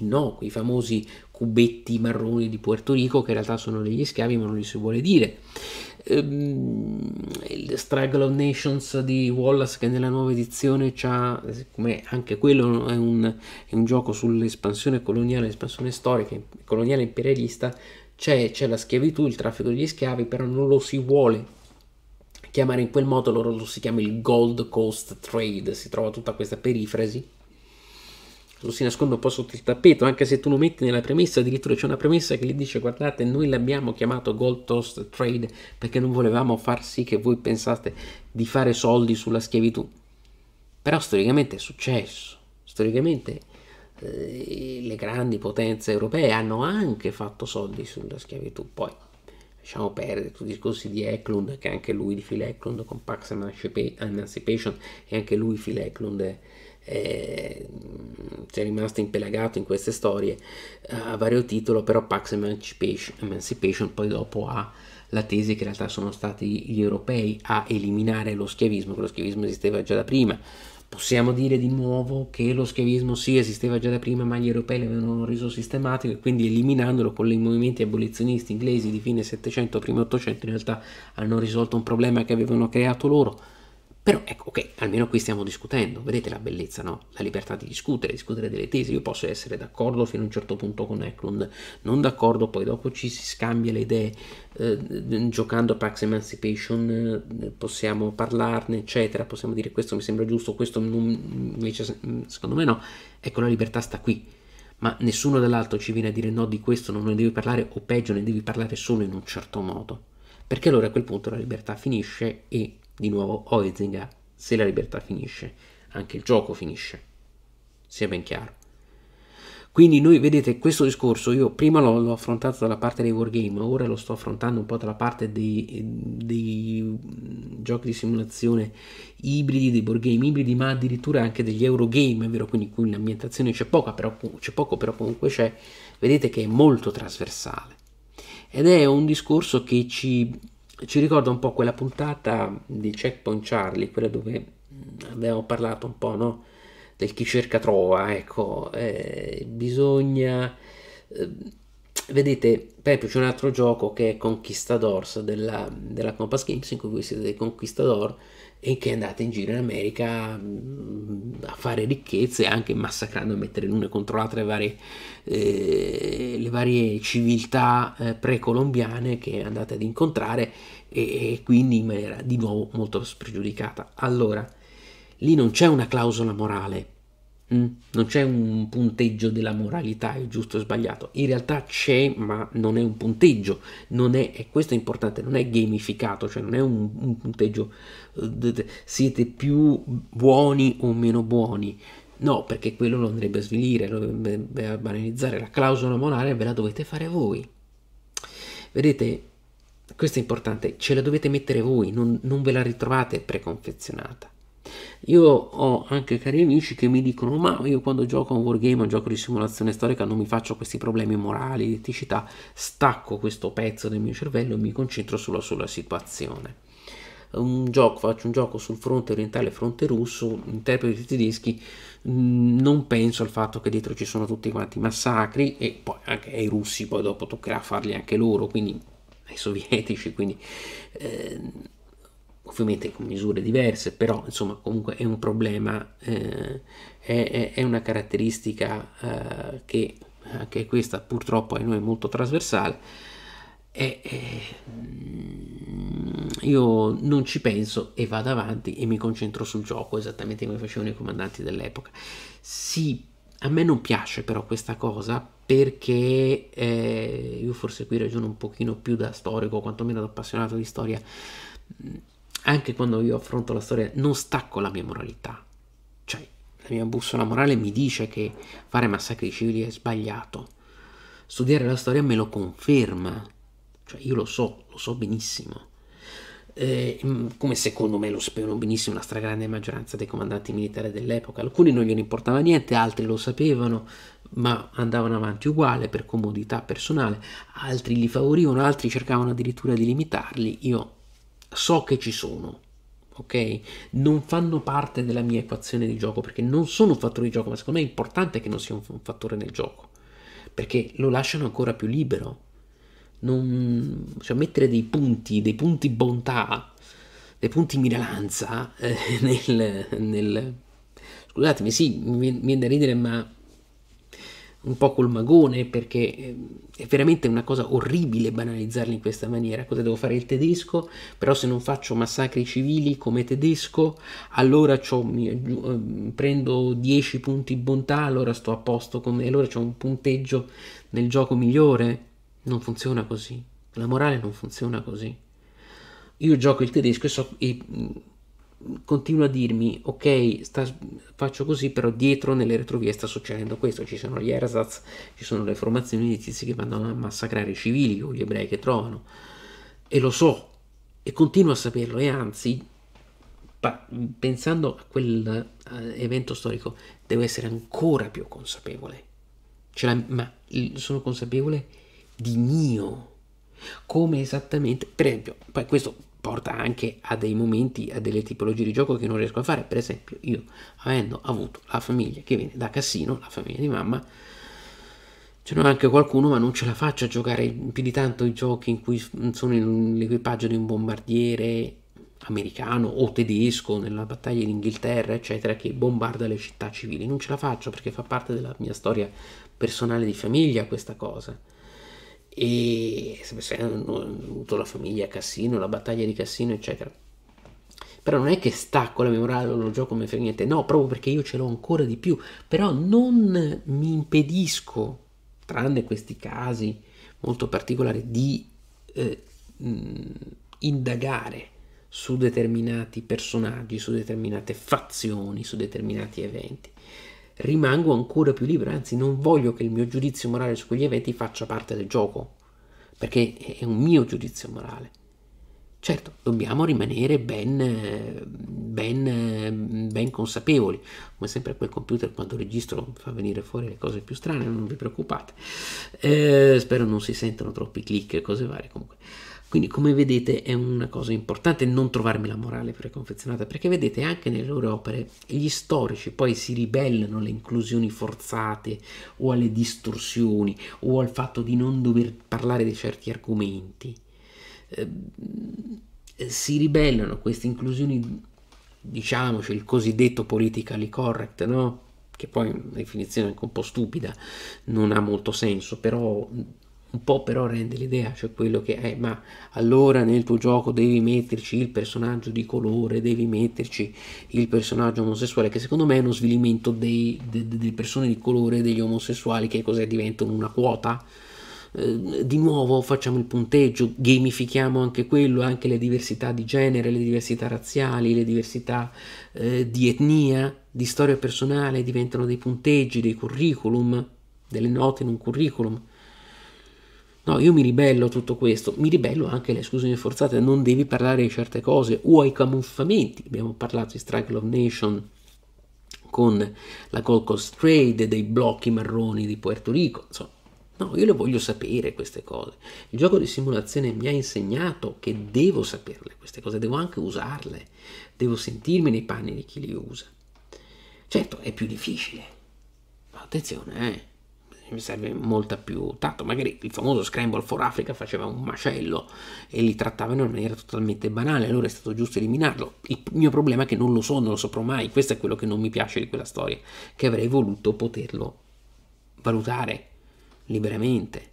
innocui, i famosi cubetti marroni di Puerto Rico che in realtà sono degli schiavi ma non li si vuole dire, Ehm, il Struggle of Nations di Wallace che nella nuova edizione c'ha, come anche quello è un, è un gioco sull'espansione coloniale, espansione storica, coloniale imperialista, c'è, c'è la schiavitù, il traffico degli schiavi, però non lo si vuole chiamare in quel modo, loro lo si chiama il Gold Coast Trade, si trova tutta questa perifrasi lo si nasconde un po' sotto il tappeto, anche se tu lo metti nella premessa, addirittura c'è una premessa che gli dice guardate noi l'abbiamo chiamato Gold Toast Trade perché non volevamo far sì che voi pensaste di fare soldi sulla schiavitù. Però storicamente è successo, storicamente eh, le grandi potenze europee hanno anche fatto soldi sulla schiavitù, poi lasciamo perdere tutti i discorsi di Eklund, che anche lui di Phil Eklund con Pax Emancipation e anche lui Phil Eklund... È, eh, è rimasto impelagato in queste storie eh, a vario titolo, però Pax Emancipation, Emancipation poi dopo ha la tesi che in realtà sono stati gli europei a eliminare lo schiavismo, che lo schiavismo esisteva già da prima. Possiamo dire di nuovo che lo schiavismo sì esisteva già da prima, ma gli europei l'avevano reso sistematico e quindi eliminandolo con i movimenti abolizionisti inglesi di fine 700, primo 800 in realtà hanno risolto un problema che avevano creato loro però ecco, ok, almeno qui stiamo discutendo, vedete la bellezza, no? La libertà di discutere, discutere delle tesi, io posso essere d'accordo fino a un certo punto con Eklund, non d'accordo, poi dopo ci si scambia le idee, eh, giocando a Pax Emancipation eh, possiamo parlarne, eccetera, possiamo dire questo mi sembra giusto, questo non, invece mm, secondo me no, ecco la libertà sta qui, ma nessuno dall'alto ci viene a dire no di questo, non ne devi parlare o peggio ne devi parlare solo in un certo modo, perché allora a quel punto la libertà finisce e di nuovo Oezinga, eh, se la libertà finisce, anche il gioco finisce. Sia ben chiaro. Quindi noi vedete questo discorso, io prima l'ho, l'ho affrontato dalla parte dei wargame, ora lo sto affrontando un po' dalla parte dei, dei mm, giochi di simulazione ibridi, dei board ibridi, ma addirittura anche degli eurogame, è vero, quindi qui l'ambientazione c'è, poca, però, c'è poco, però comunque c'è, vedete che è molto trasversale. Ed è un discorso che ci ci ricorda un po' quella puntata di Checkpoint Charlie, quella dove mm, abbiamo parlato un po' no? del chi cerca trova, ecco, eh, bisogna... Eh, vedete, per esempio c'è un altro gioco che è Conquistadors della, della Compass Games in cui voi siete dei Conquistador e che è andata in giro in America mm, a fare ricchezze anche massacrando e mettere l'una contro l'altra le varie, eh, le varie civiltà eh, precolombiane che è andata ad incontrare e, e, quindi in maniera di nuovo molto spregiudicata. Allora, lì non c'è una clausola morale Mm, non c'è un punteggio della moralità, è giusto o sbagliato. In realtà c'è, ma non è un punteggio. Non è, e questo è importante, non è gamificato, cioè non è un, un punteggio. Eh, siete più buoni o meno buoni. No, perché quello lo andrebbe a svilire, lo andrebbe a banalizzare. La clausola morale ve la dovete fare voi. Vedete, questo è importante, ce la dovete mettere voi, non, non ve la ritrovate preconfezionata. Io ho anche cari amici che mi dicono: Ma io quando gioco a un wargame, un gioco di simulazione storica, non mi faccio questi problemi morali, di eticità, stacco questo pezzo del mio cervello e mi concentro solo sulla situazione. Un gioco, faccio un gioco sul fronte orientale fronte russo, interpreti tedeschi, mm, non penso al fatto che dietro ci sono tutti quanti i massacri e poi anche ai russi, poi dopo toccherà farli anche loro, quindi ai sovietici, quindi eh, ovviamente con misure diverse, però insomma comunque è un problema, eh, è, è, una caratteristica eh, che anche questa purtroppo a noi è molto trasversale. E, eh, io non ci penso e vado avanti e mi concentro sul gioco esattamente come facevano i comandanti dell'epoca. Sì, a me non piace però questa cosa perché eh, io forse qui ragiono un pochino più da storico, quantomeno da appassionato di storia mm, anche quando io affronto la storia, non stacco la mia moralità. Cioè, la mia bussola morale mi dice che fare massacri civili è sbagliato. Studiare la storia me lo conferma. Cioè, io lo so, lo so benissimo. Eh, mm, come secondo me lo sapevano benissimo la stragrande maggioranza dei comandanti militari dell'epoca. Alcuni non gliene importava niente, altri lo sapevano, ma andavano avanti uguale per comodità personale, altri li favorivano, altri cercavano addirittura di limitarli. Io so che ci sono, ok? Non fanno parte della mia equazione di gioco perché non sono un fattore di gioco, ma secondo me è importante che non sia un fattore nel gioco perché lo lasciano ancora più libero. Non, cioè, mettere dei punti, dei punti bontà, dei punti miralanza eh, nel, nel, Scusatemi, sì, mi viene da ridere, ma un po' col magone perché eh, è veramente una cosa orribile banalizzarli in questa maniera. Cosa devo fare il tedesco? Però se non faccio massacri civili come tedesco, allora mi, ehm, prendo 10 punti bontà, allora sto a posto con me, allora ho un punteggio nel gioco migliore. Non funziona così. La morale non funziona così. Io gioco il tedesco e so... E, mm, continua a dirmi ok sta, faccio così però dietro nelle retrovie sta succedendo questo ci sono gli ersatz ci sono le formazioni di tizi che vanno a massacrare i civili o gli ebrei che trovano e lo so e continuo a saperlo e anzi pa- pensando a quell'evento eh, uh, storico devo essere ancora più consapevole la, ma sono consapevole di mio come esattamente per esempio poi questo porta anche a dei momenti, a delle tipologie di gioco che non riesco a fare. Per esempio, io avendo avuto la famiglia che viene da Cassino, la famiglia di mamma, ce n'è anche qualcuno, ma non ce la faccio a giocare più di tanto i giochi in cui sono l'equipaggio di un bombardiere americano o tedesco nella battaglia d'Inghilterra, eccetera, che bombarda le città civili. Non ce la faccio perché fa parte della mia storia personale di famiglia questa cosa e hanno avuto la famiglia Cassino, la battaglia di Cassino, eccetera. Però non è che stacco la memoria lo gioco come per niente, no, proprio perché io ce l'ho ancora di più, però non mi impedisco, tranne questi casi molto particolari, di eh, indagare su determinati personaggi, su determinate fazioni, su determinati eventi rimango ancora più libero, anzi non voglio che il mio giudizio morale su quegli eventi faccia parte del gioco, perché è un mio giudizio morale. Certo, dobbiamo rimanere ben, ben, ben consapevoli, come sempre quel computer quando registro fa venire fuori le cose più strane, non vi preoccupate. Eh, spero non si sentano troppi click e cose varie comunque. Quindi come vedete è una cosa importante non trovarmi la morale preconfezionata, perché vedete anche nelle loro opere gli storici poi si ribellano alle inclusioni forzate o alle distorsioni o al fatto di non dover parlare di certi argomenti. Eh, si ribellano a queste inclusioni, diciamoci, il cosiddetto politically correct, no? che poi è una definizione anche un po' stupida, non ha molto senso, però un po' però rende l'idea, cioè quello che è, eh, ma allora nel tuo gioco devi metterci il personaggio di colore, devi metterci il personaggio omosessuale, che secondo me è uno svilimento dei, de, de, delle persone di colore, degli omosessuali, che cos'è, diventano una quota. Eh, di nuovo facciamo il punteggio, gamifichiamo anche quello, anche le diversità di genere, le diversità razziali, le diversità eh, di etnia, di storia personale, diventano dei punteggi, dei curriculum, delle note in un curriculum No, io mi ribello a tutto questo, mi ribello anche alle esclusioni forzate, non devi parlare di certe cose o ai camuffamenti. Abbiamo parlato di Strike of Nation con la Gold Coast Trade, dei blocchi marroni di Puerto Rico, insomma. No, io le voglio sapere queste cose. Il gioco di simulazione mi ha insegnato che devo saperle queste cose, devo anche usarle, devo sentirmi nei panni di chi le usa. Certo, è più difficile. Ma attenzione, eh mi serve molta più tanto magari il famoso Scramble for Africa faceva un macello e li trattavano in maniera totalmente banale allora è stato giusto eliminarlo il mio problema è che non lo so non lo saprò mai questo è quello che non mi piace di quella storia che avrei voluto poterlo valutare liberamente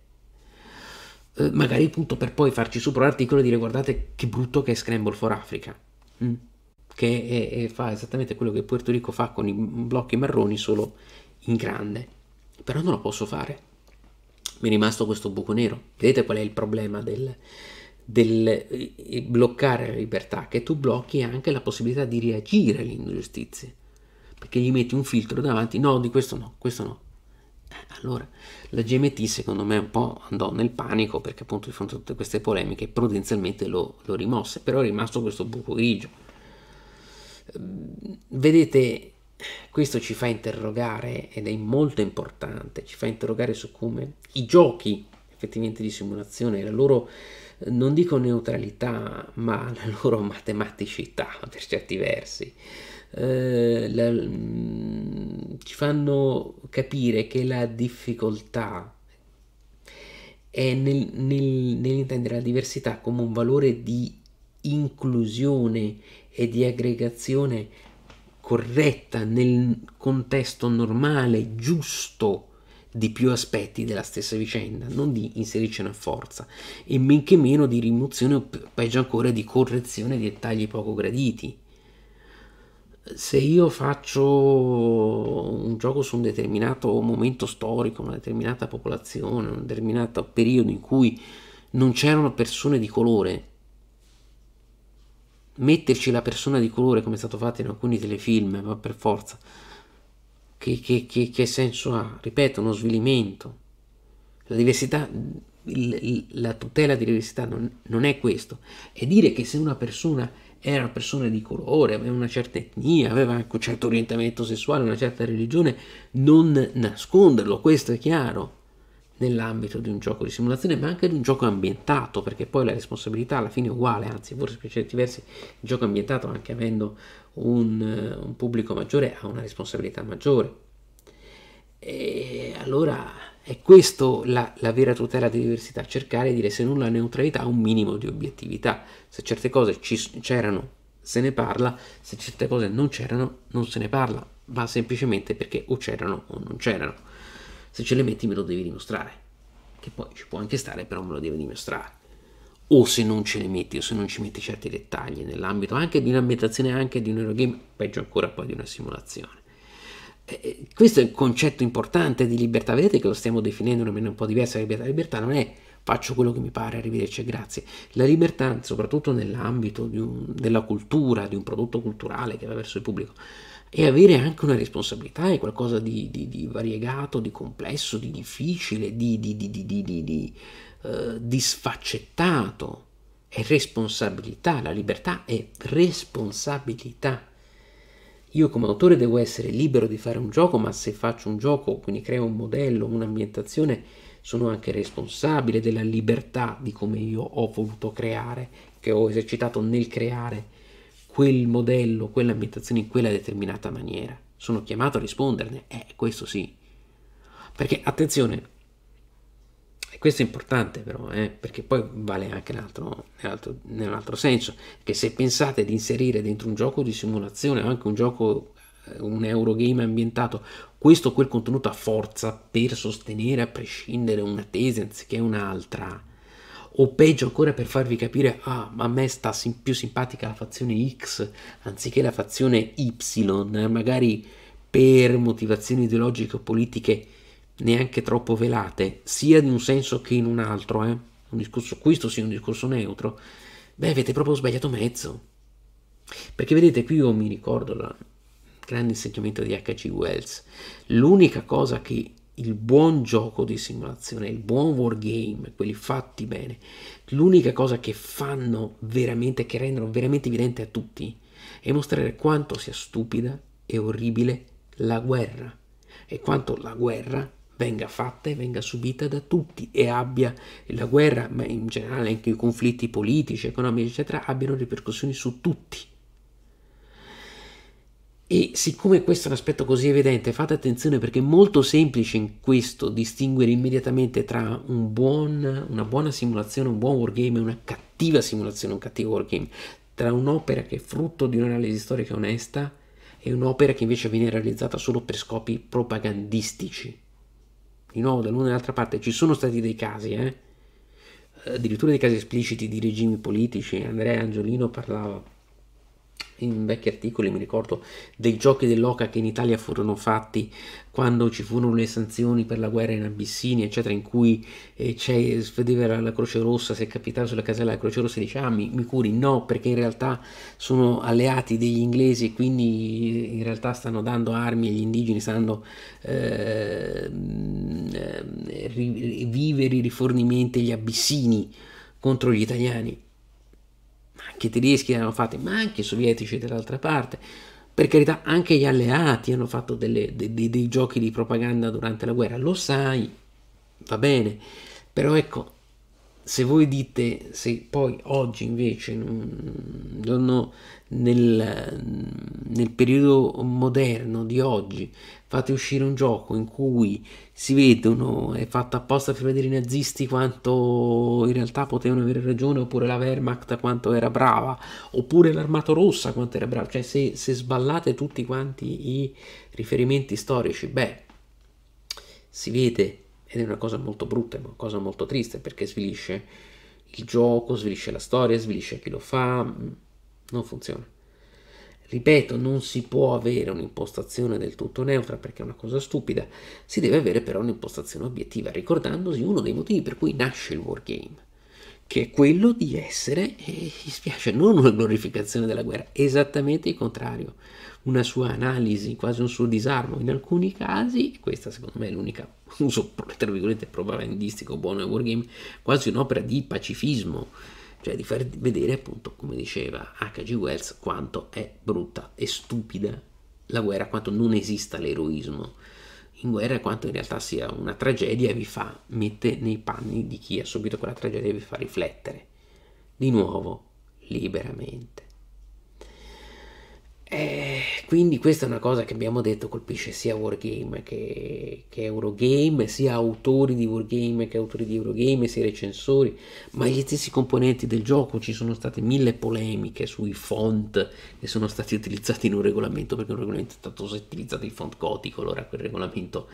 eh, magari appunto per poi farci sopra l'articolo e dire guardate che brutto che è Scramble for Africa mm. che è, è, fa esattamente quello che Puerto Rico fa con i blocchi marroni solo in grande però non lo posso fare. Mi è rimasto questo buco nero. Vedete qual è il problema del, del eh, bloccare la libertà? Che tu blocchi anche la possibilità di reagire alle ingiustizie, perché gli metti un filtro davanti, no, di questo no, questo no. Eh, allora, la GMT secondo me un po' andò nel panico perché appunto di fronte a tutte queste polemiche prudenzialmente lo, lo rimosse, però è rimasto questo buco grigio. Ehm, vedete, questo ci fa interrogare, ed è molto importante, ci fa interrogare su come i giochi effettivamente di simulazione, la loro, non dico neutralità, ma la loro matematicità per certi versi, eh, la, mm, ci fanno capire che la difficoltà è nel, nel, nell'intendere la diversità come un valore di inclusione e di aggregazione corretta nel contesto normale, giusto di più aspetti della stessa vicenda, non di inserircene a forza, e men che meno di rimozione o peggio ancora di correzione di dettagli poco graditi. Se io faccio un gioco su un determinato momento storico, una determinata popolazione, un determinato periodo in cui non c'erano persone di colore, metterci la persona di colore come è stato fatto in alcuni telefilm, ma per forza, che, che, che, che senso ha? Ripeto, uno svilimento. La diversità, il, la tutela della diversità non, non, è questo. È dire che se una persona era una persona di colore, aveva una certa etnia, aveva anche un certo orientamento sessuale, una certa religione, non nasconderlo, questo è chiaro nell'ambito di un gioco di simulazione ma anche di un gioco ambientato perché poi la responsabilità alla fine è uguale anzi forse per certi versi il gioco ambientato anche avendo un, eh, un pubblico maggiore ha una responsabilità maggiore e allora è questa la, la, vera tutela di diversità, cercare di dire se nulla la neutralità un minimo di obiettività. Se certe cose c'erano se ne parla, se certe cose non c'erano non se ne parla, ma semplicemente perché o c'erano o non c'erano se ce le metti me lo devi dimostrare. Che poi ci può anche stare, però me lo devi dimostrare. O se non ce le metti, o se non ci metti certi dettagli nell'ambito anche di un'ambientazione, anche di un Eurogame, peggio ancora poi di una simulazione. Eh, eh questo è un concetto importante di libertà. Vedete che lo stiamo definendo in una maniera un po' diversa. La libertà, la libertà non è faccio quello che mi pare, arrivederci e grazie. La libertà, soprattutto nell'ambito della cultura, di un prodotto culturale che va verso il pubblico, e avere anche una responsabilità è qualcosa di, di, di variegato, di complesso, di difficile, di, eh, di sfaccettato. È responsabilità, la libertà è responsabilità. Io come autore devo essere libero di fare un gioco, ma se faccio un gioco, quindi creo un modello, un'ambientazione, sono anche responsabile della libertà di come io ho voluto creare, che ho esercitato nel creare quel modello, quell'ambientazione in quella determinata maniera. Sono chiamato a risponderne, eh, questo sì. Perché attenzione, e questo è importante però, eh, perché poi vale anche nell'altro, nell'altro, nell'altro senso, che se pensate di inserire dentro un gioco di simulazione o anche un gioco, eh, un Eurogame ambientato, questo o quel contenuto a forza per sostenere a prescindere una tesi anziché un'altra, o peggio ancora per farvi capire, ah, ma a me sta sim- più simpatica la fazione X anziché la fazione Y, magari per motivazioni ideologiche o politiche neanche troppo velate, sia in un senso che in un altro, eh? un discorso, questo sia un discorso neutro, beh, avete proprio sbagliato mezzo. Perché vedete, qui io mi ricordo il grande insegnamento di H.G. Wells, l'unica cosa che il buon gioco di simulazione, il buon wargame, quelli fatti bene, l'unica cosa che fanno veramente, che rendono veramente evidente a tutti, è mostrare quanto sia stupida e orribile la guerra e quanto la guerra venga fatta e venga subita da tutti e abbia la guerra, ma in generale anche i conflitti politici, economici, eccetera, abbiano ripercussioni su tutti e siccome questo è un aspetto così evidente, fate attenzione perché è molto semplice in questo distinguere immediatamente tra un buon, una buona simulazione, un buon wargame e una cattiva simulazione, un cattivo wargame, tra un'opera che è frutto di un'analisi storica onesta e un'opera che invece viene realizzata solo per scopi propagandistici. Di nuovo, dall'una e dall'altra parte ci sono stati dei casi, eh? addirittura dei casi espliciti di regimi politici. Andrea Angiolino parlava in vecchi articoli mi ricordo dei giochi dell'Oca che in Italia furono fatti quando ci furono le sanzioni per la guerra in Abissinia, eccetera, in cui eh, c'è, vedeva la, la, Croce Rossa, se capitava sulla casella della Croce Rossa diceva ah, mi, mi, curi, no, perché in realtà sono alleati degli inglesi e quindi eh, in realtà stanno dando armi agli indigeni, stanno eh, mm, eh viveri, rifornimenti agli abissini contro gli italiani anche i tedeschi l'hanno fatta, ma anche i sovietici dall'altra parte. Per carità, anche gli alleati hanno fatto delle, de, de, dei giochi di propaganda durante la guerra, lo sai, va bene, però ecco, se voi dite se poi oggi invece non, nel, nel, periodo moderno di oggi fate uscire un gioco in cui si vedono è fatto apposta per vedere i nazisti quanto in realtà potevano avere ragione oppure la Wehrmacht quanto era brava oppure l'armato rossa quanto era brava cioè se, se sballate tutti quanti i riferimenti storici beh si vede ed è una cosa molto brutta, è una cosa molto triste perché svilisce il gioco, svilisce la storia, svilisce chi lo fa, mm, non funziona. Ripeto, non si può avere un'impostazione del tutto neutra perché è una cosa stupida, si deve avere però un'impostazione obiettiva, ricordandosi uno dei motivi per cui nasce il wargame, che è quello di essere, e mi spiace, non una glorificazione della guerra, esattamente il contrario, una sua analisi, quasi un suo disarmo in alcuni casi, questa secondo me è l'unica uso tra virgolette propagandistico buono e wargame, quasi un'opera di pacifismo, cioè di far vedere appunto, come diceva H.G. Wells, quanto è brutta e stupida la guerra, quanto non esista l'eroismo in guerra, quanto in realtà sia una tragedia vi fa, mette nei panni di chi ha subito quella tragedia e vi fa riflettere, di nuovo, liberamente. Eh, quindi questa è una cosa che abbiamo detto colpisce sia Wargame che, che, Eurogame, sia autori di Wargame che autori di Eurogame, sia recensori, ma gli stessi componenti del gioco ci sono state mille polemiche sui font che sono stati utilizzati in un regolamento, perché un regolamento è stato utilizzato in font gotico, allora quel regolamento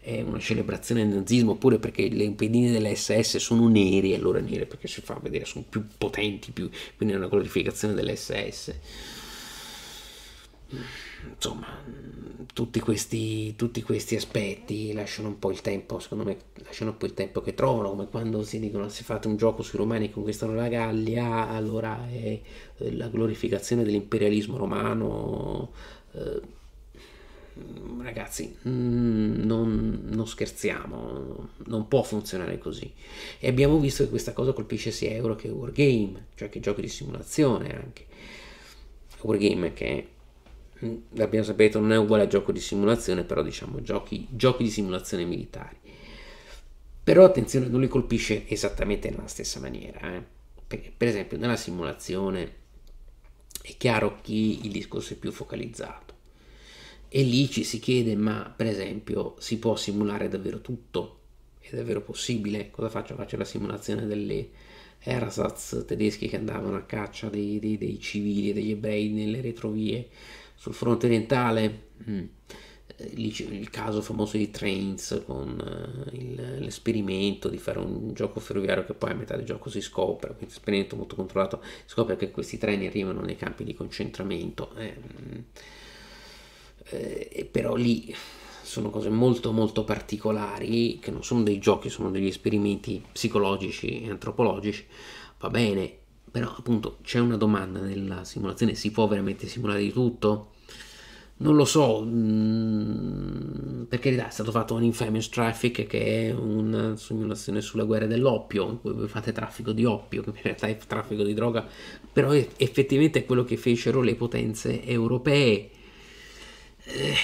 è una celebrazione del nazismo, oppure perché le pedine dell'SS sono nere, allora nere perché si fa vedere, sono più potenti, più, quindi è una glorificazione dell'SS insomma, tutti questi, tutti questi, aspetti lasciano un po' il tempo, secondo me, lasciano un po' il tempo che trovano, come quando si dicono se fate un gioco sui romani e conquistano la Gallia, allora è eh, la glorificazione dell'imperialismo romano. Eh, ragazzi, mm, non, non, scherziamo, non può funzionare così. E abbiamo visto che questa cosa colpisce sia Euro che Wargame, cioè che giochi di simulazione anche. Wargame che è l'abbiamo sapete, non è uguale a gioco di simulazione, però diciamo giochi, giochi di simulazione militari. Però attenzione, non li colpisce esattamente nella stessa maniera. Eh? Perché, per esempio, nella simulazione è chiaro che il discorso è più focalizzato. E lì ci si chiede, ma per esempio, si può simulare davvero tutto? È davvero possibile? Cosa faccio? Faccio la simulazione delle, Ersatz tedeschi che andavano a caccia dei, dei, dei civili e degli ebrei nelle retrovie sul fronte orientale mm, eh, il caso famoso di Trains con eh, il, l'esperimento di fare un gioco ferroviario che poi a metà del gioco si scopre, quindi esperimento molto controllato, si scopre che questi treni arrivano nei campi di concentramento, eh, eh, però lì sono cose molto molto particolari che non sono dei giochi, sono degli esperimenti psicologici e antropologici, va bene, però appunto c'è una domanda nella simulazione, si può veramente simulare di tutto? Non lo so, mh, mm, per carità è stato fatto un Infamous Traffic che è una simulazione sulla guerra dell'oppio, in cui voi fate traffico di oppio, che in realtà è traffico di droga, però è, effettivamente è quello che fecero le potenze europee. Eh,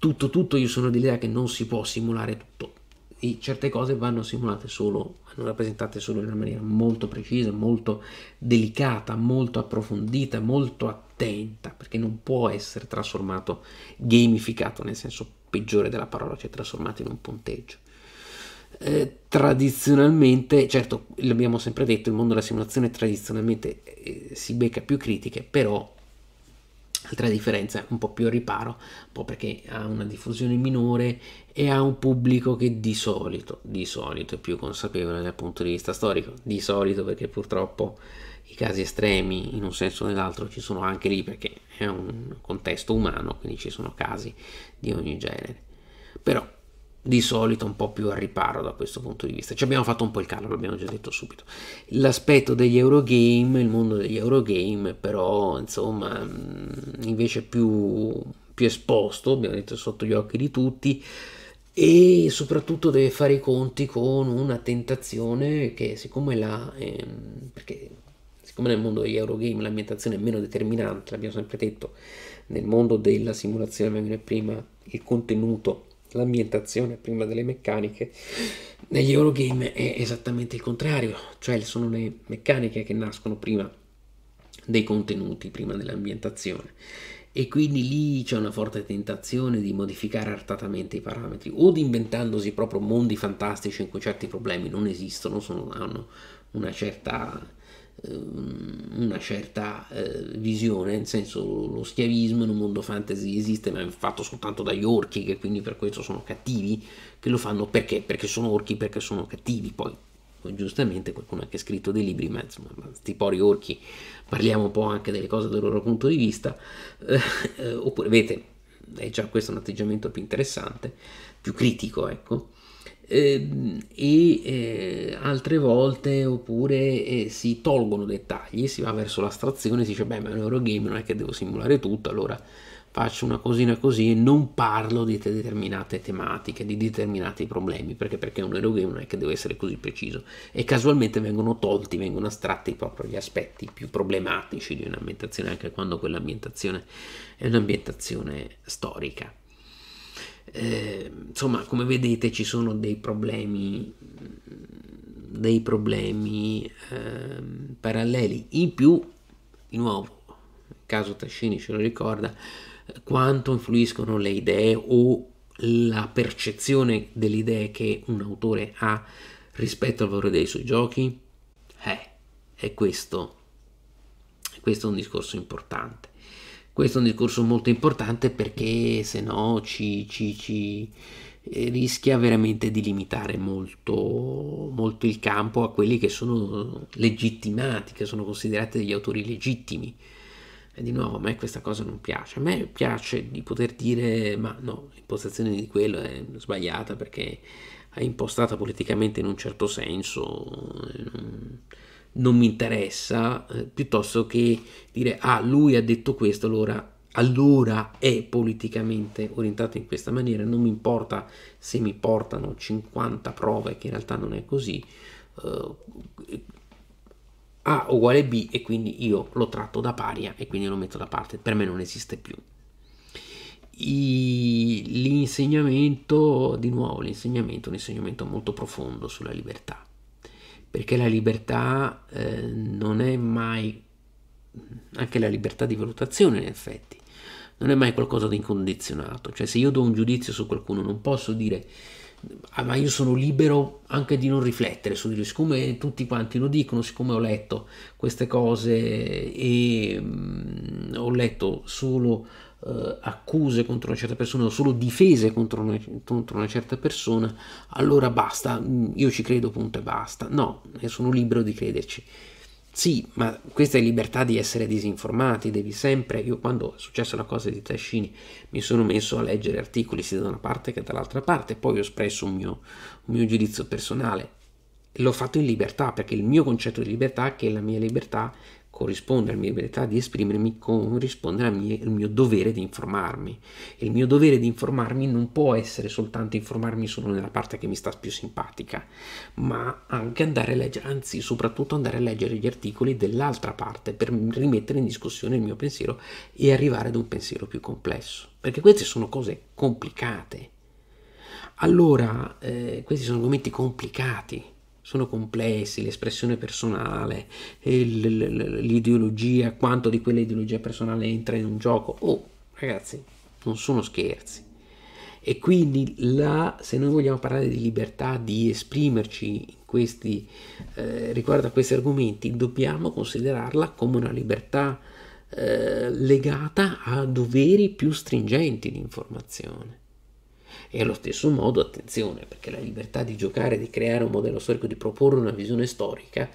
tutto, tutto, io sono dell'idea che non si può simulare tutto e certe cose vanno simulate solo, vanno rappresentate solo in una maniera molto precisa, molto delicata, molto approfondita, molto attenta, perché non può essere trasformato, gamificato nel senso peggiore della parola, cioè trasformato in un punteggio. Eh, tradizionalmente, certo, l'abbiamo sempre detto, il mondo della simulazione tradizionalmente eh, si becca più critiche, però altra differenza, un po' più a riparo, un po' perché ha una diffusione minore e ha un pubblico che di solito, di solito è più consapevole dal punto di vista storico, di solito perché purtroppo i casi estremi in un senso o nell'altro ci sono anche lì perché è un contesto umano, quindi ci sono casi di ogni genere. Però di solito un po' più a riparo da questo punto di vista. Ci abbiamo fatto un po' il calo, l'abbiamo già detto subito. L'aspetto degli Eurogame, il mondo degli Eurogame, però insomma, mm, invece più, più esposto, abbiamo detto sotto gli occhi di tutti, e soprattutto deve fare i conti con una tentazione che siccome la ehm, perché siccome nel mondo degli Eurogame l'ambientazione è meno determinante, l'abbiamo sempre detto, nel mondo della simulazione viene prima il contenuto, l'ambientazione prima delle meccaniche, negli Eurogame è esattamente il contrario, cioè sono le meccaniche che nascono prima dei contenuti, prima dell'ambientazione e quindi lì c'è una forte tentazione di modificare artatamente i parametri o di inventandosi proprio mondi fantastici in cui certi problemi non esistono, sono, hanno una certa, ehm, una certa eh, visione, nel senso lo schiavismo in un mondo fantasy esiste ma è fatto soltanto dagli orchi che quindi per questo sono cattivi, che lo fanno perché? Perché sono orchi, perché sono cattivi poi giustamente qualcuno ha anche scritto dei libri, ma insomma, sti pori orchi, parliamo un po' anche delle cose dal loro punto di vista, eh, eh oppure vedete, è già questo un atteggiamento più interessante, più critico, ecco. Ehm, e, e eh, altre volte oppure eh, si tolgono dettagli, si va verso l'astrazione, si dice beh ma è un Eurogame non è che devo simulare tutto, allora faccio una cosina così e non parlo di determinate tematiche, di determinati problemi, perché, perché un eurogame non è che deve essere così preciso e casualmente vengono tolti, vengono astratti proprio gli aspetti più problematici di un'ambientazione, anche quando quell'ambientazione è un'ambientazione storica. Eh, insomma, come vedete ci sono dei problemi dei problemi eh, paralleli in più di nuovo il caso Tascini ce lo ricorda quanto influiscono le idee o la percezione delle idee che un autore ha rispetto al valore dei suoi giochi? Eh, è questo, questo è un discorso importante. Questo è un discorso molto importante perché se no ci, ci, ci eh, rischia veramente di limitare molto, molto il campo a quelli che sono legittimati, che sono considerati degli autori legittimi. E di nuovo a me questa cosa non piace, a me piace di poter dire ma no, l'impostazione di quello è sbagliata perché è impostata politicamente in un certo senso, non, mi interessa, eh, piuttosto che dire ah lui ha detto questo, allora, allora è politicamente orientato in questa maniera, non mi importa se mi portano 50 prove che in realtà non è così. Eh, a uguale B e quindi io lo tratto da paria eh, e quindi lo metto da parte, per me non esiste più. I, l'insegnamento, di nuovo, l'insegnamento è un insegnamento molto profondo sulla libertà, perché la libertà eh, non è mai, anche la libertà di valutazione in effetti, non è mai qualcosa di incondizionato, cioè se io do un giudizio su qualcuno non posso dire Ah, ma io sono libero anche di non riflettere su di lui, siccome tutti quanti lo dicono, siccome ho letto queste cose e mh, mm, ho letto solo eh, accuse contro una certa persona o solo difese contro una, contro una, certa persona, allora basta, mm, io ci credo, punto e basta. No, sono libero di crederci. Sì, ma questa è libertà di essere disinformati, devi sempre... Io quando è successa la cosa di Tascini mi sono messo a leggere articoli sia da una parte che dall'altra parte, poi ho espresso un mio, un mio giudizio personale. L'ho fatto in libertà perché il mio concetto di libertà è che la mia libertà corrisponde alla mia abilità di esprimermi, corrisponde mia, al mio dovere di informarmi. E il mio dovere di informarmi non può essere soltanto informarmi solo nella parte che mi sta più simpatica, ma anche andare a leggere, anzi soprattutto andare a leggere gli articoli dell'altra parte per rimettere in discussione il mio pensiero e arrivare ad un pensiero più complesso. Perché queste sono cose complicate. Allora, eh, questi sono argomenti complicati sono complessi, l'espressione personale, l'ideologia, quanto di quell'ideologia personale entra in un gioco. Oh, ragazzi, non sono scherzi. E quindi là, se noi vogliamo parlare di libertà, di esprimerci questi, eh, riguardo a questi argomenti, dobbiamo considerarla come una libertà eh, legata a doveri più stringenti di informazione. E allo stesso modo, attenzione, perché la libertà di giocare, di creare un modello storico, di proporre una visione storica,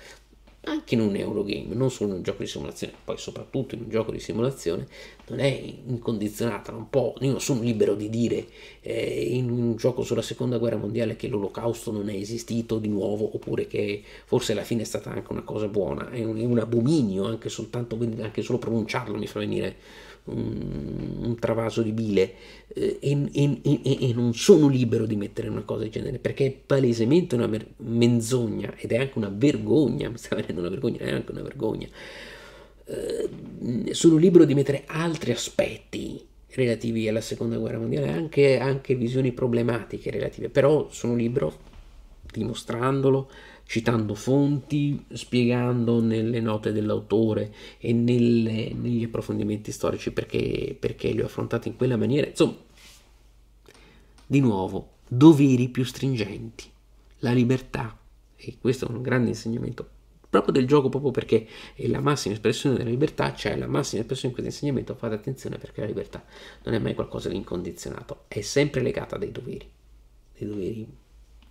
anche in un Eurogame, non solo in un gioco di simulazione, poi soprattutto in un gioco di simulazione, non è incondizionata, non può, io non sono libero di dire eh, in un gioco sulla seconda guerra mondiale che l'olocausto non è esistito di nuovo, oppure che forse la fine è stata anche una cosa buona, è un, è un abominio anche, soltanto, anche solo pronunciarlo mi fa venire un, un travaso di bile eh, e, e, e, e, non sono libero di mettere una cosa del genere perché è palesemente una mer- menzogna ed è anche una vergogna, mi sta venendo una vergogna, è anche una vergogna. Eh, sono libero di mettere altri aspetti relativi alla seconda guerra mondiale, anche, anche visioni problematiche relative, però sono libero dimostrandolo citando fonti, spiegando nelle note dell'autore e nelle, negli approfondimenti storici perché, perché li ho affrontati in quella maniera. Insomma, di nuovo, doveri più stringenti, la libertà, e questo è un grande insegnamento proprio del gioco, proprio perché è la massima espressione della libertà, cioè la massima espressione di questo insegnamento, fate attenzione perché la libertà non è mai qualcosa di incondizionato, è sempre legata a dei doveri, dei doveri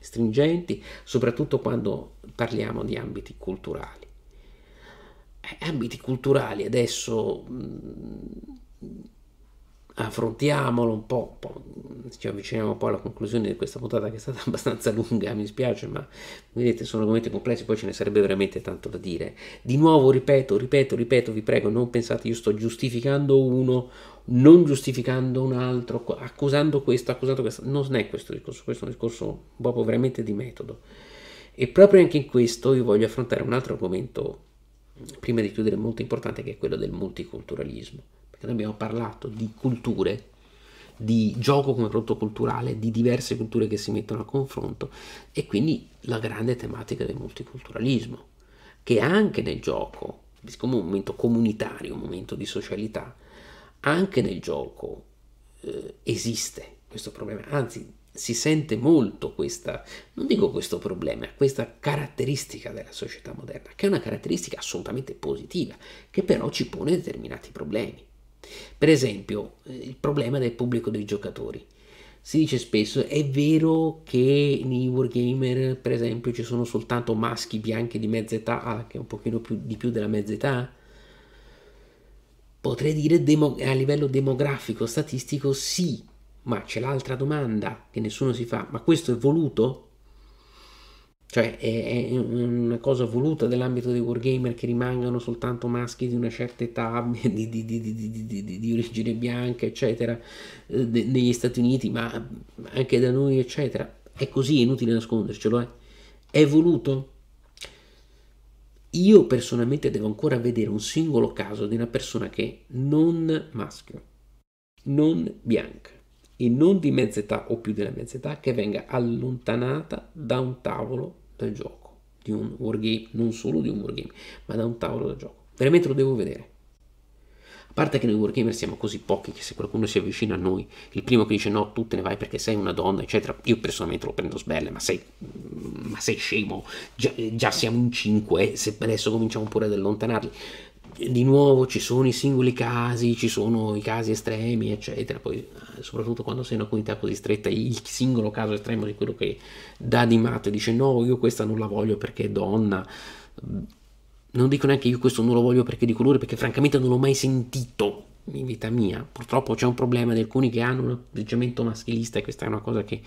stringenti, soprattutto quando parliamo di ambiti culturali. Eh, ambiti culturali adesso mm, affrontiamolo un po', un po', ci avviciniamo poi alla conclusione di questa puntata che è stata abbastanza lunga, mi spiace, ma vedete sono argomenti complessi, poi ce ne sarebbe veramente tanto da dire. Di nuovo ripeto, ripeto, ripeto, vi prego, non pensate io sto giustificando uno, non giustificando un altro, accusando questo, accusando questo, non è questo discorso, questo è un discorso proprio veramente di metodo. E proprio anche in questo io voglio affrontare un altro argomento, prima di chiudere, molto importante, che è quello del multiculturalismo che noi abbiamo parlato di culture, di gioco come prodotto culturale, di diverse culture che si mettono a confronto e quindi la grande tematica del multiculturalismo, che anche nel gioco, siccome un momento comunitario, un momento di socialità, anche nel gioco eh, esiste questo problema, anzi si sente molto questa, non dico questo problema, questa caratteristica della società moderna, che è una caratteristica assolutamente positiva, che però ci pone determinati problemi. Per esempio, eh, il problema del pubblico dei giocatori. Si dice spesso, è vero che nei wargamer, per esempio, ci sono soltanto maschi bianchi di mezza età, ah, che è un pochino più, di più della mezza età? Potrei dire demo, a livello demografico, statistico, sì, ma c'è l'altra domanda che nessuno si fa, ma questo è voluto? cioè è, è una cosa voluta dell'ambito dei wargamer che rimangano soltanto maschi di una certa età, di, di, di, di origine bianca, eccetera, eh, de, negli Stati Uniti, ma anche da noi, eccetera. È così, è inutile nascondercelo, eh. È voluto? Io personalmente devo ancora vedere un singolo caso di una persona che non maschio, non bianca e non di mezza età o più della mezza età che venga allontanata da un tavolo da gioco, di un wargame, non solo di un wargame, ma da un tavolo da gioco. Veramente lo devo vedere. A parte che noi wargamer siamo così pochi che se qualcuno si avvicina a noi, il primo che dice no, tu te ne vai perché sei una donna, eccetera, io personalmente lo prendo sbelle, ma sei, ma sei scemo, già, eh, già siamo in cinque, eh, se adesso cominciamo pure ad allontanarli di nuovo ci sono i singoli casi, ci sono i casi estremi, eccetera. Poi, eh, soprattutto quando sei in una comunità così stretta, il singolo caso estremo di quello che dà di matto e dice: No, io questa non la voglio perché è donna. Mm, non dico neanche io questo non lo voglio perché di colore, perché francamente non l'ho mai sentito in vita mia. Purtroppo c'è un problema di alcuni che hanno un atteggiamento maschilista e questa è una cosa che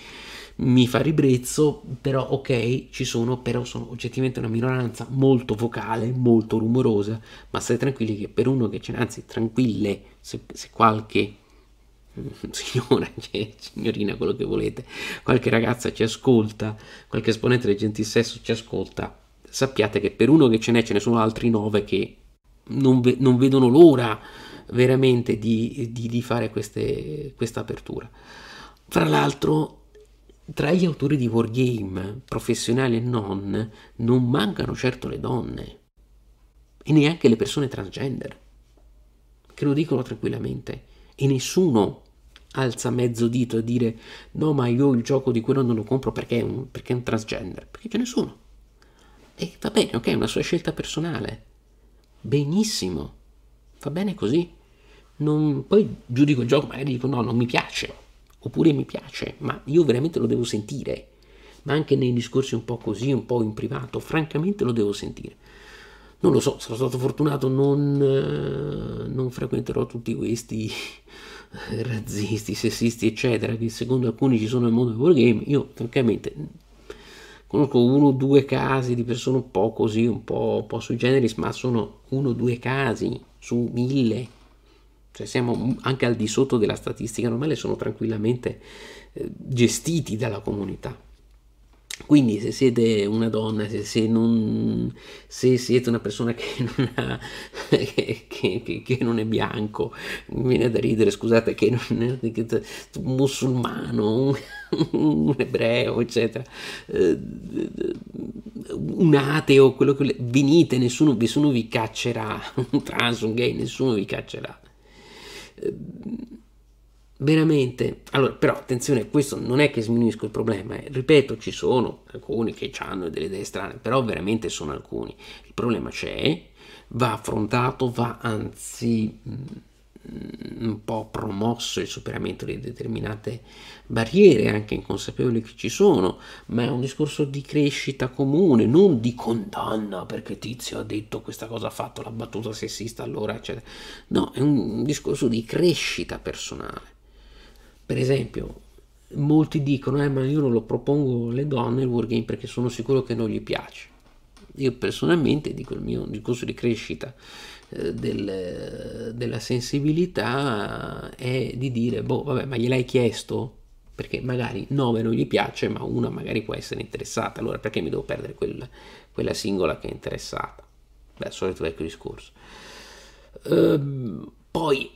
mi fa ribrezzo, però ok, ci sono, però sono oggettivamente una minoranza molto vocale, molto rumorosa, ma state tranquilli che per uno che c'è, anzi tranquille, se, se qualche signora, cioè, signorina, quello che volete, qualche ragazza ci ascolta, qualche esponente del gentisesso ci ascolta, sappiate che per uno che ce n'è ce ne sono altri nove che non, ve non vedono l'ora veramente di, di, di fare questa apertura. Fra l'altro, tra gli autori di wargame, professionali e non, non mancano certo le donne e neanche le persone transgender, che lo dicono tranquillamente e nessuno alza mezzo dito a dire no ma io il gioco di quello non lo compro perché è un, perché è un transgender, perché c'è nessuno. E va bene, ok, è una sua scelta personale. Benissimo, va bene così non, poi giudico il gioco, magari dico no, non mi piace, oppure mi piace, ma io veramente lo devo sentire, ma anche nei discorsi un po' così, un po' in privato, francamente lo devo sentire. Non lo so, sono stato fortunato, non, eh, non frequenterò tutti questi razzisti, sessisti, eccetera, che secondo alcuni ci sono nel mondo del wargame, io francamente conosco uno o due casi di persone un po' così, un po', un po sui generis, ma sono uno o due casi su mille cioè siamo anche al di sotto della statistica normale, sono tranquillamente eh, gestiti dalla comunità. Quindi se siete una donna, se, se, non, se siete una persona che non, ha, che, che, che non, è bianco, mi viene da ridere, scusate, che non è un musulmano, un, un ebreo, eccetera, eh, un ateo, quello che venite, nessuno, nessuno vi caccerà, un trans, un gay, nessuno vi caccerà Ehm, veramente allora però attenzione questo non è che sminuisco il problema eh. ripeto ci sono alcuni che hanno delle idee strane però veramente sono alcuni il problema c'è va affrontato va anzi Mm, un po' promosso il superamento di determinate barriere, anche inconsapevoli che ci sono, ma è un discorso di crescita comune, non di condanna perché tizio ha detto questa cosa, ha fatto la battuta sessista allora, eccetera. No, è un discorso di crescita personale. Per esempio, molti dicono, eh, ma io non lo propongo alle donne il wargame perché sono sicuro che non gli piace. Io personalmente dico il mio discorso di crescita del, della sensibilità è di dire, boh, vabbè, ma gliel'hai chiesto? Perché magari 9 non gli piace, ma una magari può essere interessata, allora perché mi devo perdere quella, quella singola che è interessata? Beh, solito vecchio discorso. Ehm, poi,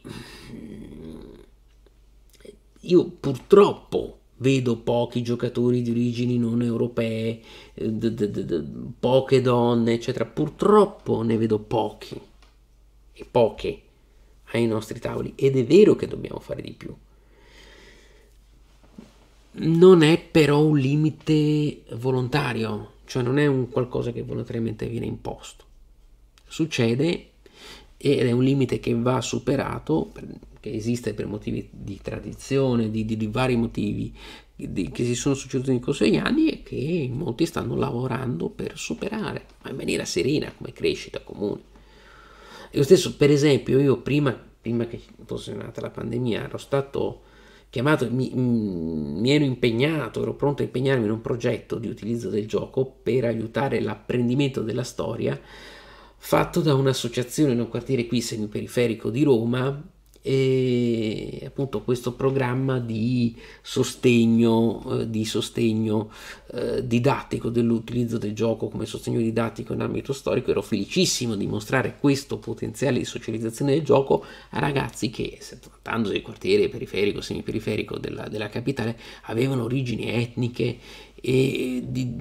io purtroppo vedo pochi giocatori di origini non europee, eh, d- d- d- poche donne, eccetera. Purtroppo ne vedo pochi e poche ai nostri tavoli ed è vero che dobbiamo fare di più. Non è però un limite volontario, cioè non è un qualcosa che volontariamente viene imposto. Succede ed è un limite che va superato, che esiste per motivi di tradizione, di, di, di vari motivi di, che si sono succeduti in corso degli anni e che molti stanno lavorando per superare, ma in maniera serena, come crescita comune lo stesso, per esempio, io prima, prima che fosse nata la pandemia ero stato chiamato, mi, mm, mi ero impegnato, ero pronto a impegnarmi in un progetto di utilizzo del gioco per aiutare l'apprendimento della storia fatto da un'associazione in un quartiere qui semiperiferico di Roma e appunto questo programma di sostegno, eh, di sostegno eh, didattico dell'utilizzo del gioco come sostegno didattico in ambito storico ero felicissimo di mostrare questo potenziale di socializzazione del gioco a ragazzi che trattandosi di quartiere periferico, semiperiferico della, della capitale avevano origini etniche e di,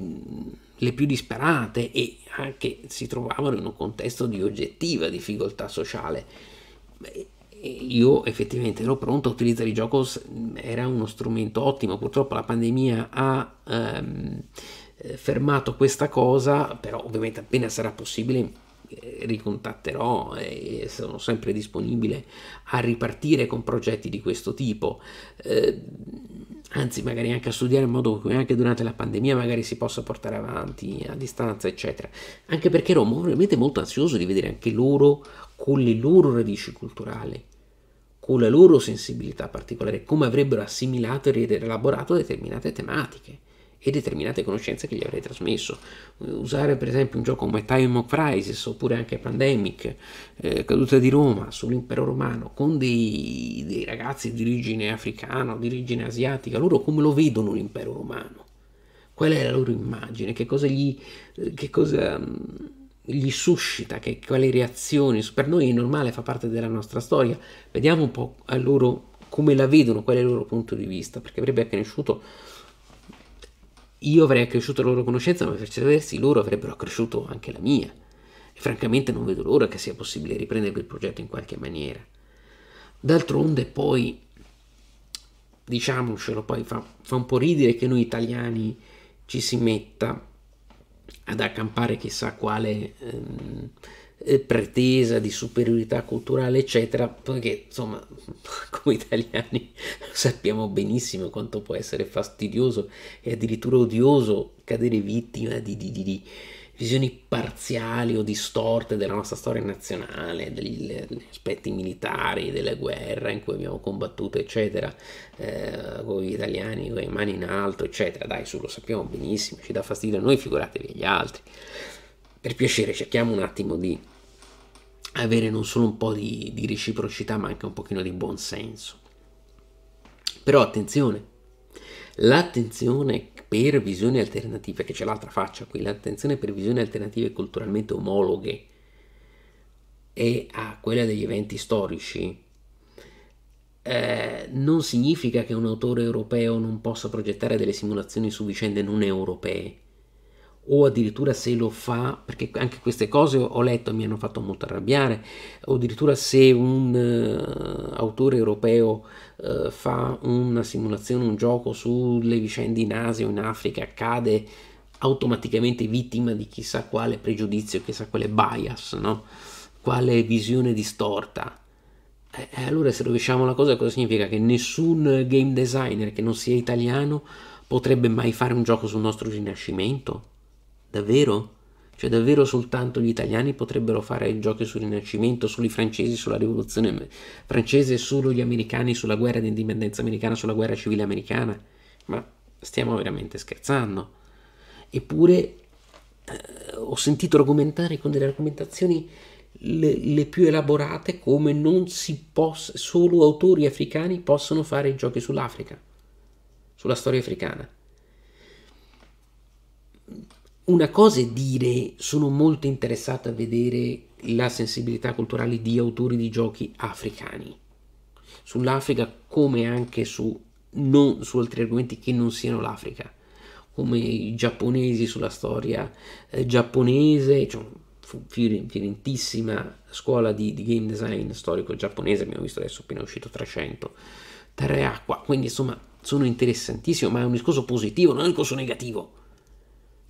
le più disparate e anche si trovavano in un contesto di oggettiva difficoltà sociale. Beh, io effettivamente ero pronto a utilizzare i gioco, era uno strumento ottimo, purtroppo la pandemia ha ehm, eh, fermato questa cosa, però ovviamente appena sarà possibile eh, ricontatterò e sono sempre disponibile a ripartire con progetti di questo tipo eh, anzi magari anche a studiare in modo che anche durante la pandemia magari si possa portare avanti a distanza eccetera anche perché ero veramente molto ansioso di vedere anche loro con le loro radici culturali o la loro sensibilità particolare, come avrebbero assimilato e rielaborato determinate tematiche e determinate conoscenze che gli avrei trasmesso. Usare per esempio un gioco come Time of Crisis oppure anche Pandemic, eh, Caduta di Roma sull'impero romano, con dei, dei ragazzi di origine africana o di origine asiatica, loro come lo vedono l'impero romano? Qual è la loro immagine? Che cosa gli... Eh, che cosa, mm, gli suscita, che, quali reazioni, per noi è normale, fa parte della nostra storia, vediamo un po' a loro come la vedono, qual è il loro punto di vista, perché avrebbe cresciuto, io avrei accresciuto la loro conoscenza, ma per certi versi loro avrebbero accresciuto anche la mia, e francamente non vedo l'ora che sia possibile riprendere quel progetto in qualche maniera. D'altronde poi, diciamocelo, poi fa, fa un po' ridere che noi italiani ci si metta ad accampare chissà quale ehm, eh, pretesa di superiorità culturale, eccetera, perché insomma, come italiani sappiamo benissimo quanto può essere fastidioso e addirittura odioso cadere vittima di, di, di, di visioni parziali o distorte della nostra storia nazionale, degli, degli aspetti militari, della guerra in cui abbiamo combattuto, eccetera, eh, con gli italiani con le mani in alto, eccetera. Dai, su, lo sappiamo benissimo, ci dà fastidio a noi, figuratevi agli altri. Per piacere, cerchiamo un attimo di avere non solo un po' di, di reciprocità, ma anche un pochino di buonsenso. Però attenzione, l'attenzione per visioni alternative, che c'è l'altra faccia qui, l'attenzione per visioni alternative culturalmente omologhe e a quella degli eventi storici, eh, non significa che un autore europeo non possa progettare delle simulazioni su vicende non europee o addirittura se lo fa, perché anche queste cose ho letto e mi hanno fatto molto arrabbiare, o addirittura se un uh, autore europeo uh, fa una simulazione, un gioco sulle vicende in Asia o in Africa, cade automaticamente vittima di chissà quale pregiudizio, chissà quale bias, no? quale visione distorta. E eh, allora se rovesciamo la cosa cosa significa? Che nessun game designer che non sia italiano potrebbe mai fare un gioco sul nostro rinascimento? Davvero? Cioè davvero soltanto gli italiani potrebbero fare i giochi sul Rinascimento, solo i francesi sulla rivoluzione francese, solo gli americani sulla guerra di indipendenza americana, sulla guerra civile americana? Ma stiamo veramente scherzando. Eppure eh, ho sentito argomentare con delle argomentazioni le, le, più elaborate come non si possa, solo autori africani possono fare i giochi sull'Africa, sulla storia africana una cosa è dire sono molto interessato a vedere la sensibilità culturale di autori di giochi africani, sull'Africa come anche su, non, su altri argomenti che non siano l'Africa, come i giapponesi sulla storia eh, giapponese, cioè, fiorentissima scuola di, di, game design storico giapponese, abbiamo visto adesso appena uscito 300, Terra e Acqua, quindi insomma sono interessantissimo, ma è un discorso positivo, non è un discorso negativo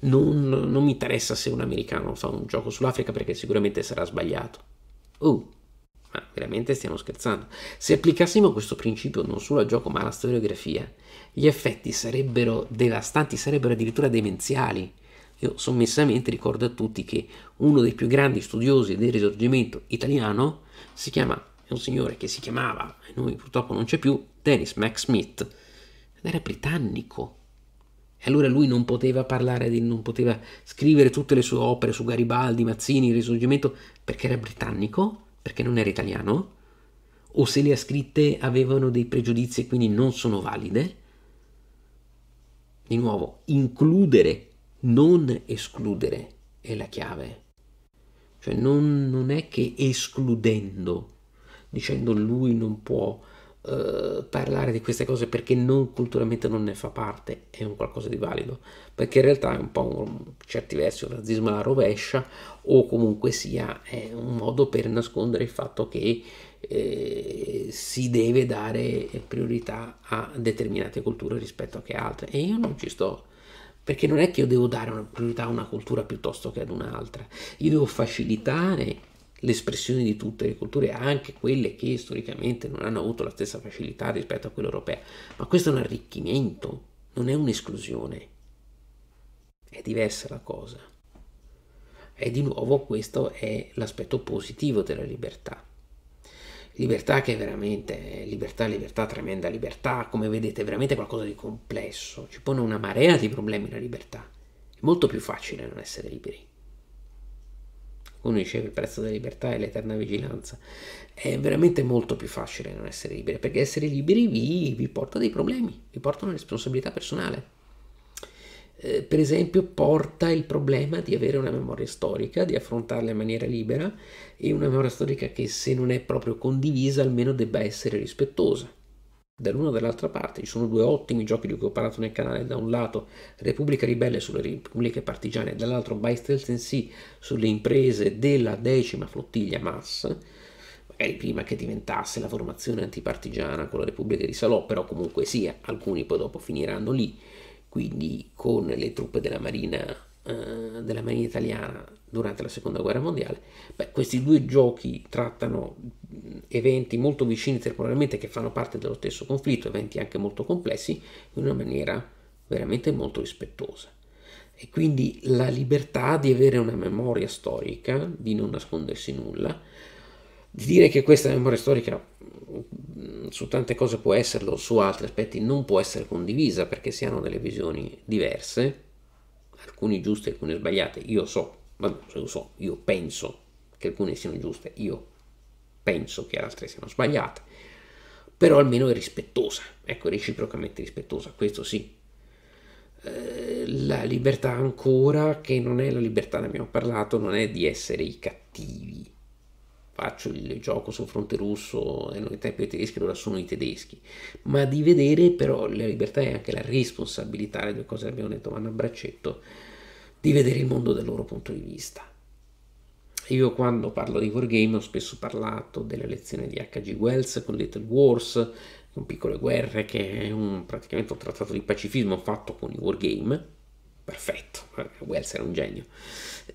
non, non mi interessa se un americano fa un gioco sull'Africa perché sicuramente sarà sbagliato. Uh, ma veramente stiamo scherzando? Se applicassimo questo principio non solo al gioco ma alla storiografia, gli effetti sarebbero devastanti, sarebbero addirittura demenziali. Io sommessamente ricordo a tutti che uno dei più grandi studiosi del risorgimento italiano si chiama, è un signore che si chiamava, e noi purtroppo non c'è più, Dennis Max Smith, ed era britannico. E allora lui non poteva parlare, di, non poteva scrivere tutte le sue opere su Garibaldi, Mazzini, il Risorgimento, perché era britannico, perché non era italiano, o se le ha scritte avevano dei pregiudizi e quindi non sono valide. Di nuovo, includere, non escludere è la chiave. Cioè non, non è che escludendo, dicendo lui non può eh, parlare di queste cose perché non culturalmente non ne fa parte è un qualcosa di valido perché in realtà è un po' un, certi versi un razzismo alla rovescia o comunque sia è un modo per nascondere il fatto che eh, si deve dare priorità a determinate culture rispetto a che altre e io non ci sto perché non è che io devo dare una priorità a una cultura piuttosto che ad un'altra, io devo facilitare l'espressione di tutte le culture, anche quelle che storicamente non hanno avuto la stessa facilità rispetto a quella europea. Ma questo è un arricchimento, non è un'esclusione. È diversa la cosa. E di nuovo questo è l'aspetto positivo della libertà. Libertà che è veramente, libertà, libertà, tremenda libertà, come vedete è veramente qualcosa di complesso, ci pone una marea di problemi la libertà. È molto più facile non essere liberi uno unisce il prezzo della libertà è l'eterna vigilanza. È veramente molto più facile non essere liberi, perché essere liberi vi, vi porta dei problemi, vi porta una responsabilità personale. Eh, per esempio, porta il problema di avere una memoria storica, di affrontarla in maniera libera e una memoria storica che, se non è proprio condivisa, almeno debba essere rispettosa dall'una o dall'altra parte. Ci sono due ottimi giochi di cui ho parlato nel canale, da un lato Repubblica Ribelle sulle Repubbliche Partigiane, dall'altro By Stealth Sea sulle imprese della decima flottiglia Mass, magari prima che diventasse la formazione antipartigiana con la Repubblica di Salò, però comunque sia, alcuni poi dopo finiranno lì, quindi con le truppe della Marina, eh, della marina italiana durante la seconda guerra mondiale. Beh, questi due giochi trattano eventi molto vicini temporalmente che fanno parte dello stesso conflitto, eventi anche molto complessi, in una maniera veramente molto rispettosa. E quindi la libertà di avere una memoria storica, di non nascondersi nulla, di dire che questa memoria storica su tante cose può esserlo, su altri aspetti non può essere condivisa perché si hanno delle visioni diverse, alcuni giuste, alcune sbagliate. Io so ma non lo so, io penso che alcune siano giuste, io penso che altre siano sbagliate, però almeno è rispettosa, ecco, è reciprocamente rispettosa, questo sì. Eh, la libertà ancora, che non è la libertà, ne abbiamo parlato, non è di essere i cattivi. Faccio il gioco sul fronte russo, erano i tempi tedeschi, allora sono i tedeschi. Ma di vedere però la libertà è anche la responsabilità, le due cose che abbiamo detto vanno a braccetto di vedere il mondo dal loro punto di vista. Io quando parlo di wargame ho spesso parlato delle lezioni di H.G. Wells con Little Wars, con Piccole Guerre, che è un, praticamente un trattato di pacifismo fatto con i wargame, perfetto, eh, Wells era un genio.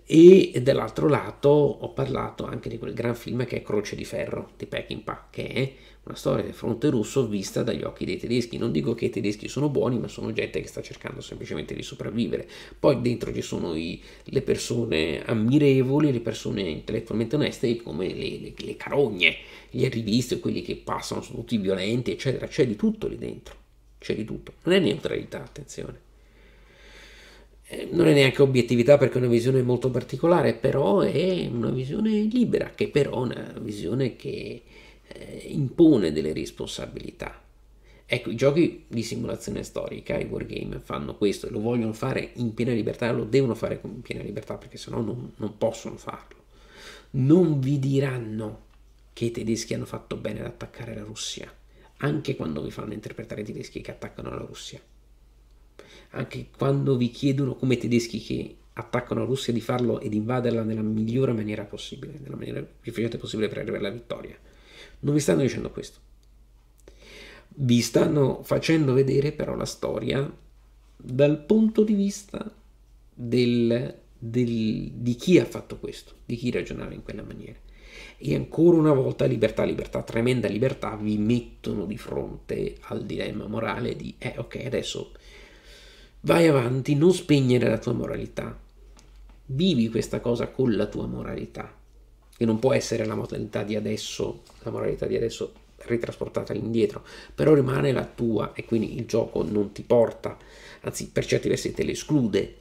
E dall'altro lato ho parlato anche di quel gran film che è Croce di Ferro di Peckinpah, che è una storia del fronte russo vista dagli occhi dei tedeschi. Non dico che i tedeschi sono buoni, ma sono gente che sta cercando semplicemente di sopravvivere. Poi dentro ci sono i, le persone ammirevoli, le persone intellettualmente oneste, come le, le, le carogne, gli arrivisti, quelli che passano, sono tutti violenti, eccetera. C'è di tutto lì dentro. C'è di tutto. Non è neutralità, attenzione. Eh, non è neanche obiettività perché è una visione molto particolare, però è una visione libera, che però è una visione che eh, impone delle responsabilità. Ecco, i giochi di simulazione storica, i wargame, fanno questo, e lo vogliono fare in piena libertà, lo devono fare in piena libertà perché sennò non, non possono farlo. Non vi diranno che i tedeschi hanno fatto bene ad attaccare la Russia, anche quando vi fanno interpretare i tedeschi che attaccano la Russia, anche quando vi chiedono come tedeschi che attaccano la Russia di farlo ed invaderla nella migliore maniera possibile, nella maniera più efficiente possibile per arrivare alla vittoria. Non vi stanno dicendo questo. Vi stanno facendo vedere però la storia dal punto di vista del, del, di chi ha fatto questo, di chi ragionava in quella maniera. E ancora una volta libertà, libertà, tremenda libertà, vi mettono di fronte al dilemma morale di, eh ok, adesso vai avanti, non spegnere la tua moralità, vivi questa cosa con la tua moralità, che non può essere la modalità di adesso, la modalità di adesso ritrasportata all'indietro, però rimane la tua e quindi il gioco non ti porta, anzi per certi versi te l'esclude,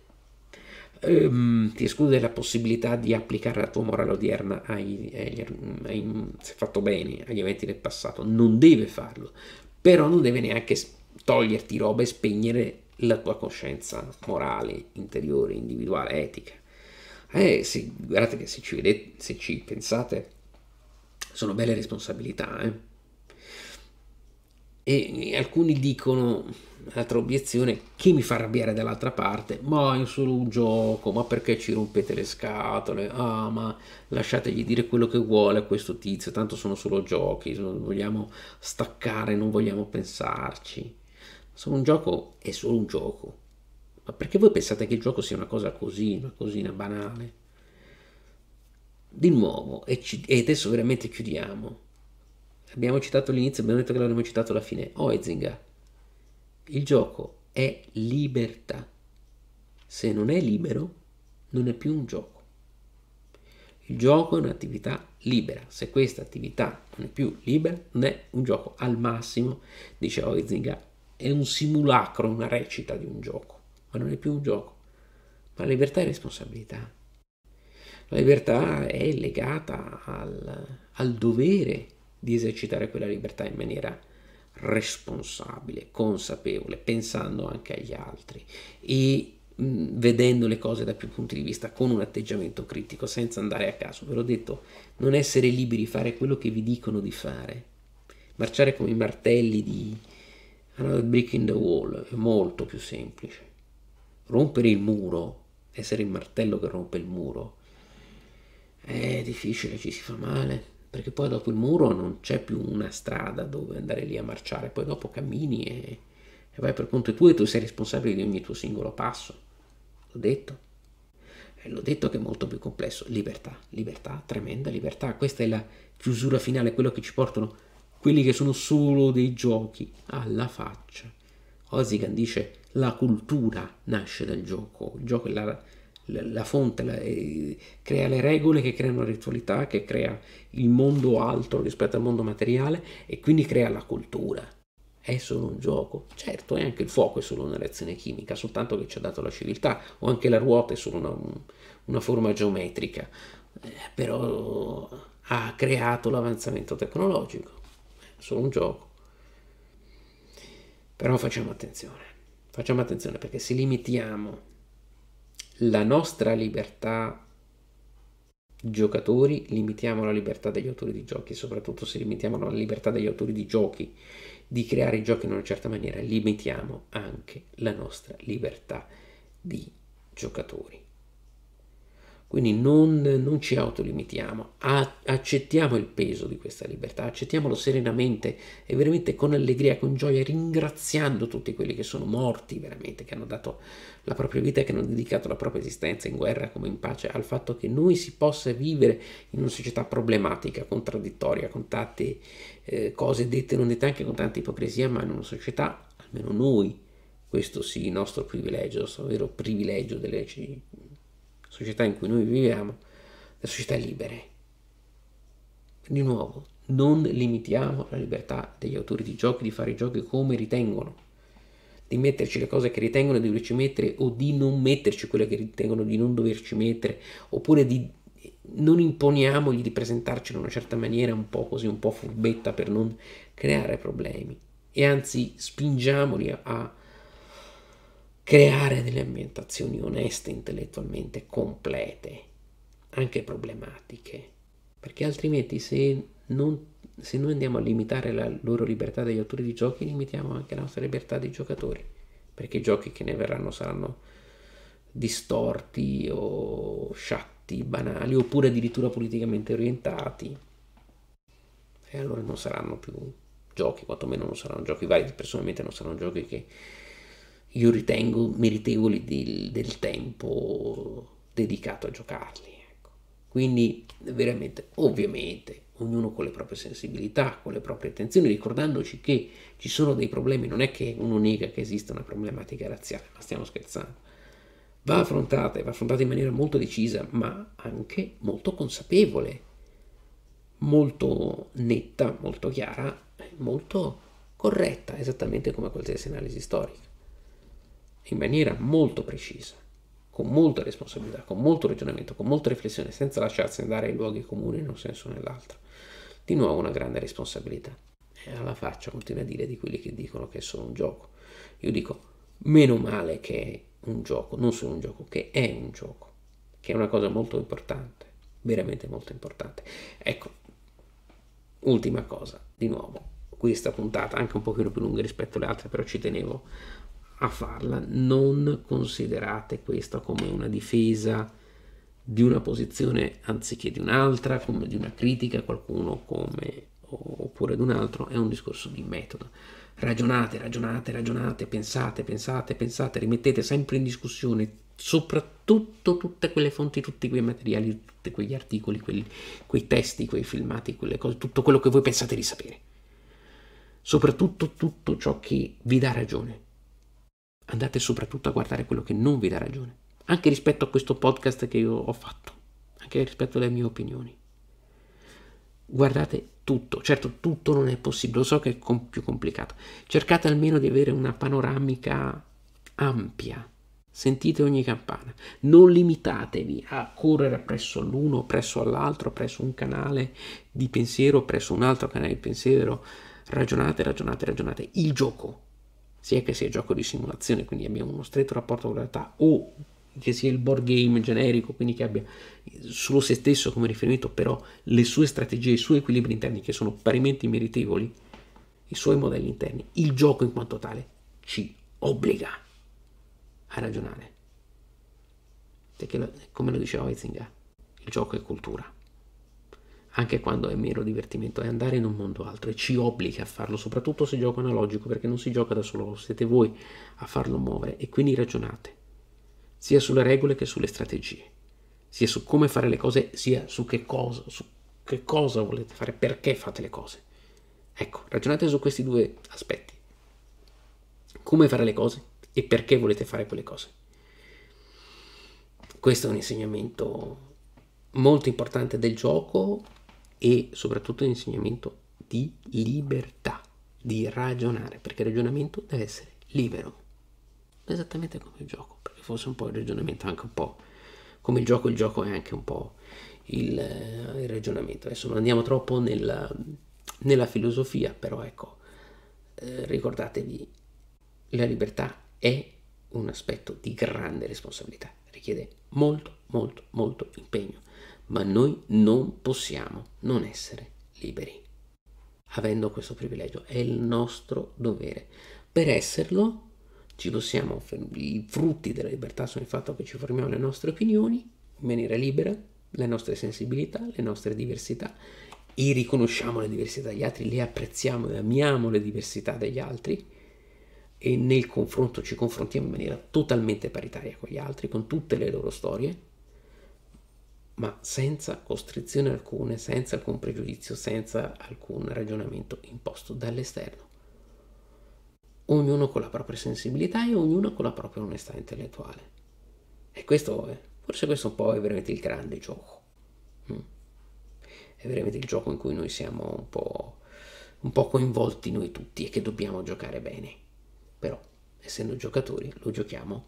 ehm, ti esclude la possibilità di applicare la tua morale odierna ai, ai, er-, ai, se fatto bene agli eventi del passato, non deve farlo, però non deve neanche toglierti roba e spegnere la tua coscienza morale, interiore, individuale, etica. Eh, sì, guardate che se ci, vedete, se ci pensate, sono belle responsabilità. Eh? E, e alcuni dicono, l'altra obiezione, chi mi fa arrabbiare dall'altra parte? Ma è solo un gioco, ma perché ci rompete le scatole? Ah, ma lasciategli dire quello che vuole a questo tizio, tanto sono solo giochi, non vogliamo staccare, non vogliamo pensarci. Solo un gioco è solo un gioco. Ma perché voi pensate che il gioco sia una cosa così, una cosina banale? Di nuovo, e, ci, e adesso veramente chiudiamo. Abbiamo citato l'inizio, abbiamo detto che l'avremmo citato alla fine. Oezinga, il gioco è libertà. Se non è libero, non è più un gioco. Il gioco è un'attività libera. Se questa attività non è più libera, non è un gioco. Al massimo, dice Oezinga, è un simulacro, una recita di un gioco ma non è più un gioco, ma libertà e responsabilità. La libertà è legata al, al dovere di esercitare quella libertà in maniera responsabile, consapevole, pensando anche agli altri e mh, vedendo le cose da più punti di vista con un atteggiamento critico senza andare a caso ve l'ho detto non essere liberi di fare quello che vi dicono di fare marciare come i martelli di Another ah Brick in the Wall è molto più semplice rompere il muro, essere il martello che rompe il muro, è difficile, ci si fa male, perché poi dopo il muro non c'è più una strada dove andare lì a marciare, poi dopo cammini e, e vai per conto tuo e tu sei responsabile di ogni tuo singolo passo. L'ho detto. E l'ho detto che è molto più complesso. Libertà, libertà, tremenda libertà. Questa è la chiusura finale, quello che ci portano quelli che sono solo dei giochi alla faccia. Osigan dice la cultura nasce dal gioco, il gioco è la, la, la fonte, la, eh, crea le regole che creano la ritualità, che crea il mondo altro rispetto al mondo materiale e quindi crea la cultura. È solo un gioco. Certo, e anche il fuoco è solo una reazione chimica, soltanto che ci ha dato la civiltà, o anche la ruota è solo una, una forma geometrica, eh, però ha creato l'avanzamento tecnologico. È solo un gioco. Però facciamo attenzione, facciamo attenzione perché se limitiamo la nostra libertà giocatori, limitiamo la libertà degli autori di giochi, soprattutto se limitiamo la libertà degli autori di giochi di creare i giochi in una certa maniera, limitiamo anche la nostra libertà di giocatori. Quindi non, non ci autolimitiamo, accettiamo il peso di questa libertà, accettiamolo serenamente e veramente con allegria, con gioia, ringraziando tutti quelli che sono morti veramente, che hanno dato la propria vita, che hanno dedicato la propria esistenza in guerra come in pace, al fatto che noi si possa vivere in una società problematica, contraddittoria, con tante eh, cose dette e non dette, anche con tanta ipocrisia, ma in una società, almeno noi, questo sì, il nostro privilegio, il nostro vero privilegio delle società in cui noi viviamo, le società libere. Di nuovo, non limitiamo la libertà degli autori di giochi di fare i giochi come ritengono, di metterci le cose che ritengono di doverci mettere o di non metterci quelle che ritengono di non doverci mettere, oppure di non imponiamogli di presentarci in una certa maniera un po' così, un po' furbetta per non creare problemi e anzi spingiamoli a, a creare delle ambientazioni oneste intellettualmente complete, anche problematiche, perché altrimenti se, non, se noi andiamo a limitare la loro libertà degli autori di giochi, limitiamo anche la nostra libertà dei giocatori, perché i giochi che ne verranno saranno distorti o sciatti, banali, oppure addirittura politicamente orientati, e allora non saranno più giochi, quantomeno non saranno giochi validi, personalmente non saranno giochi che io ritengo meritevoli del, del tempo dedicato a giocarli. Ecco. Quindi veramente, ovviamente, ognuno con le proprie sensibilità, con le proprie attenzioni, ricordandoci che ci sono dei problemi, non è che uno nega che esista una problematica razziale, ma stiamo scherzando. Va affrontata, va affrontata in maniera molto decisa, ma anche molto consapevole, molto netta, molto chiara, molto corretta, esattamente come qualsiasi analisi storica in maniera molto precisa, con molta responsabilità, con molto ragionamento, con molta riflessione, senza lasciarsi andare ai luoghi comuni in un senso o nell'altro. Di nuovo una grande responsabilità. E alla faccia continua a dire di quelli che dicono che è solo un gioco. Io dico, meno male che è un gioco, non solo un gioco, che è un gioco, che è una cosa molto importante, veramente molto importante. Ecco, ultima cosa, di nuovo, questa puntata anche un pochino più lunga rispetto alle altre, però ci tenevo a farla, non considerate questa come una difesa di una posizione anziché di un'altra, come di una critica a qualcuno come oppure ad un altro, è un discorso di metodo. Ragionate, ragionate, ragionate, pensate, pensate, pensate, rimettete sempre in discussione soprattutto tutte quelle fonti, tutti quei materiali, tutti quegli articoli, quelli, quei testi, quei filmati, quelle cose, tutto quello che voi pensate di sapere. Soprattutto tutto ciò che vi dà ragione andate soprattutto a guardare quello che non vi dà ragione, anche rispetto a questo podcast che io ho fatto, anche rispetto alle mie opinioni. Guardate tutto, certo tutto non è possibile, lo so che è com- più complicato, cercate almeno di avere una panoramica ampia, sentite ogni campana, non limitatevi a correre presso l'uno, presso l'altro, presso un canale di pensiero, presso un altro canale di pensiero, ragionate, ragionate, ragionate, il gioco sia che sia gioco di simulazione, quindi abbiamo uno stretto rapporto con la realtà, o che sia il board game generico, quindi che abbia solo se stesso come riferimento, però le sue strategie, i suoi equilibri interni che sono parimenti meritevoli, i suoi modelli interni, il gioco in quanto tale ci obbliga a ragionare. Perché, come lo diceva Weizzinger, il gioco è cultura anche quando è mero divertimento, è andare in un mondo altro e ci obbliga a farlo, soprattutto se gioco analogico, perché non si gioca da solo, siete voi a farlo muovere e quindi ragionate, sia sulle regole che sulle strategie, sia su come fare le cose, sia su che cosa, su che cosa volete fare, perché fate le cose. Ecco, ragionate su questi due aspetti. Come fare le cose e perché volete fare quelle cose. Questo è un insegnamento molto importante del gioco e soprattutto l'insegnamento di libertà, di ragionare, perché il ragionamento deve essere libero, esattamente come il gioco, perché forse un po' il ragionamento anche un po' come il gioco, il gioco è anche un po' il, eh, il ragionamento. Adesso non andiamo troppo nella, nella filosofia, però ecco, eh, ricordatevi, la libertà è un aspetto di grande responsabilità, richiede molto, molto, molto impegno ma noi non possiamo non essere liberi, avendo questo privilegio. È il nostro dovere. Per esserlo, ci possiamo, i frutti della libertà sono il fatto che ci formiamo le nostre opinioni in maniera libera, le nostre sensibilità, le nostre diversità, e riconosciamo le diversità degli altri, le apprezziamo e amiamo le diversità degli altri e nel confronto ci confrontiamo in maniera totalmente paritaria con gli altri, con tutte le loro storie, ma senza costrizione alcune, senza alcun pregiudizio, senza alcun ragionamento imposto dall'esterno. Ognuno con la propria sensibilità e ognuno con la propria onestà intellettuale. E questo è, forse questo un po' è veramente il grande gioco. Mm. È veramente il gioco in cui noi siamo un po', un po coinvolti noi tutti e che dobbiamo giocare bene. Però, essendo giocatori, lo giochiamo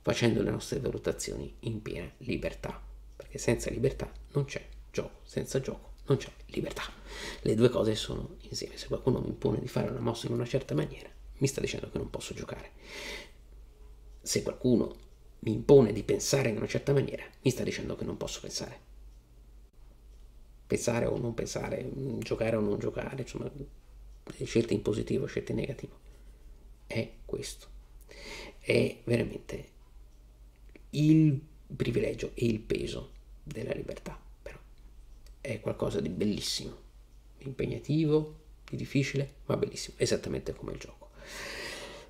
facendo le nostre valutazioni in piena libertà perché senza libertà non c'è gioco, senza gioco non c'è libertà. Le due cose sono insieme. Se qualcuno mi impone di fare una mossa in una certa maniera, mi sta dicendo che non posso giocare. Se qualcuno mi impone di pensare in una certa maniera, mi sta dicendo che non posso pensare. Pensare o non pensare, giocare o non giocare, insomma, scelte in positivo, scelte in negativo. È questo. È veramente il privilegio e il peso della libertà, però è qualcosa di bellissimo, di impegnativo, di difficile, ma bellissimo, esattamente come il gioco.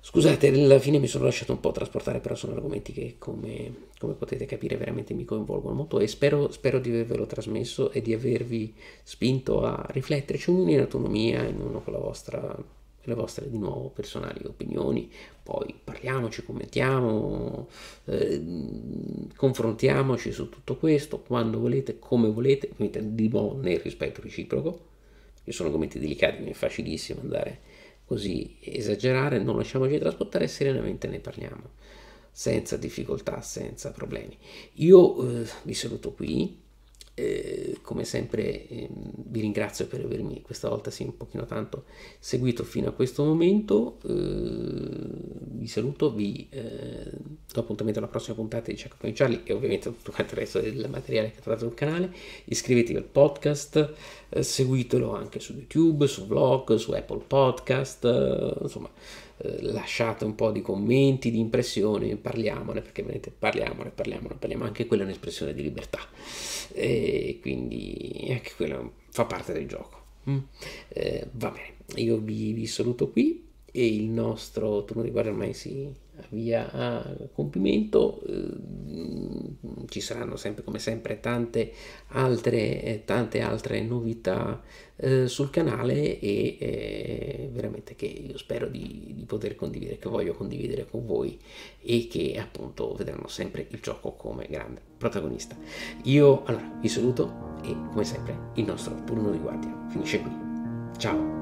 Scusate, alla fine mi sono lasciato un po' trasportare, però sono argomenti che, come, come potete capire, veramente mi coinvolgono molto e spero, spero, di avervelo trasmesso e di avervi spinto a rifletterci ognuno in autonomia, ognuno con la vostra le vostre di nuovo personali opinioni, poi parliamoci, commentiamo, eh, confrontiamoci su tutto questo quando volete, come volete, di nuovo nel rispetto reciproco, che sono argomenti delicati, non è facilissimo andare così esagerare, non lasciamoci trasportare, serenamente ne parliamo, senza difficoltà, senza problemi. Io eh, vi saluto qui eh, come sempre eh, vi ringrazio per avermi questa volta sì un pochino tanto seguito fino a questo momento eh, vi saluto vi eh, do appuntamento alla prossima puntata di Ciacco con Charlie e ovviamente tutto quanto il resto del materiale che trovate sul canale iscrivetevi al podcast eh, seguitelo anche su YouTube su vlog su Apple Podcast insomma eh, lasciate un po' di commenti, di impressioni, parliamone, perché vedete, parliamone, parliamone, parliamo, anche quella è un'espressione di libertà, e quindi eh, anche quella fa parte del gioco. Mm. Eh, va bene, io vi, vi saluto qui e il nostro turno di guardia ormai si, via a compimento ehm, ci saranno sempre come sempre tante altre eh, tante altre novità eh, sul canale e eh, veramente che io spero di, di poter condividere che voglio condividere con voi e che appunto vedranno sempre il gioco come grande protagonista io allora vi saluto e come sempre il nostro turno di guardia finisce qui ciao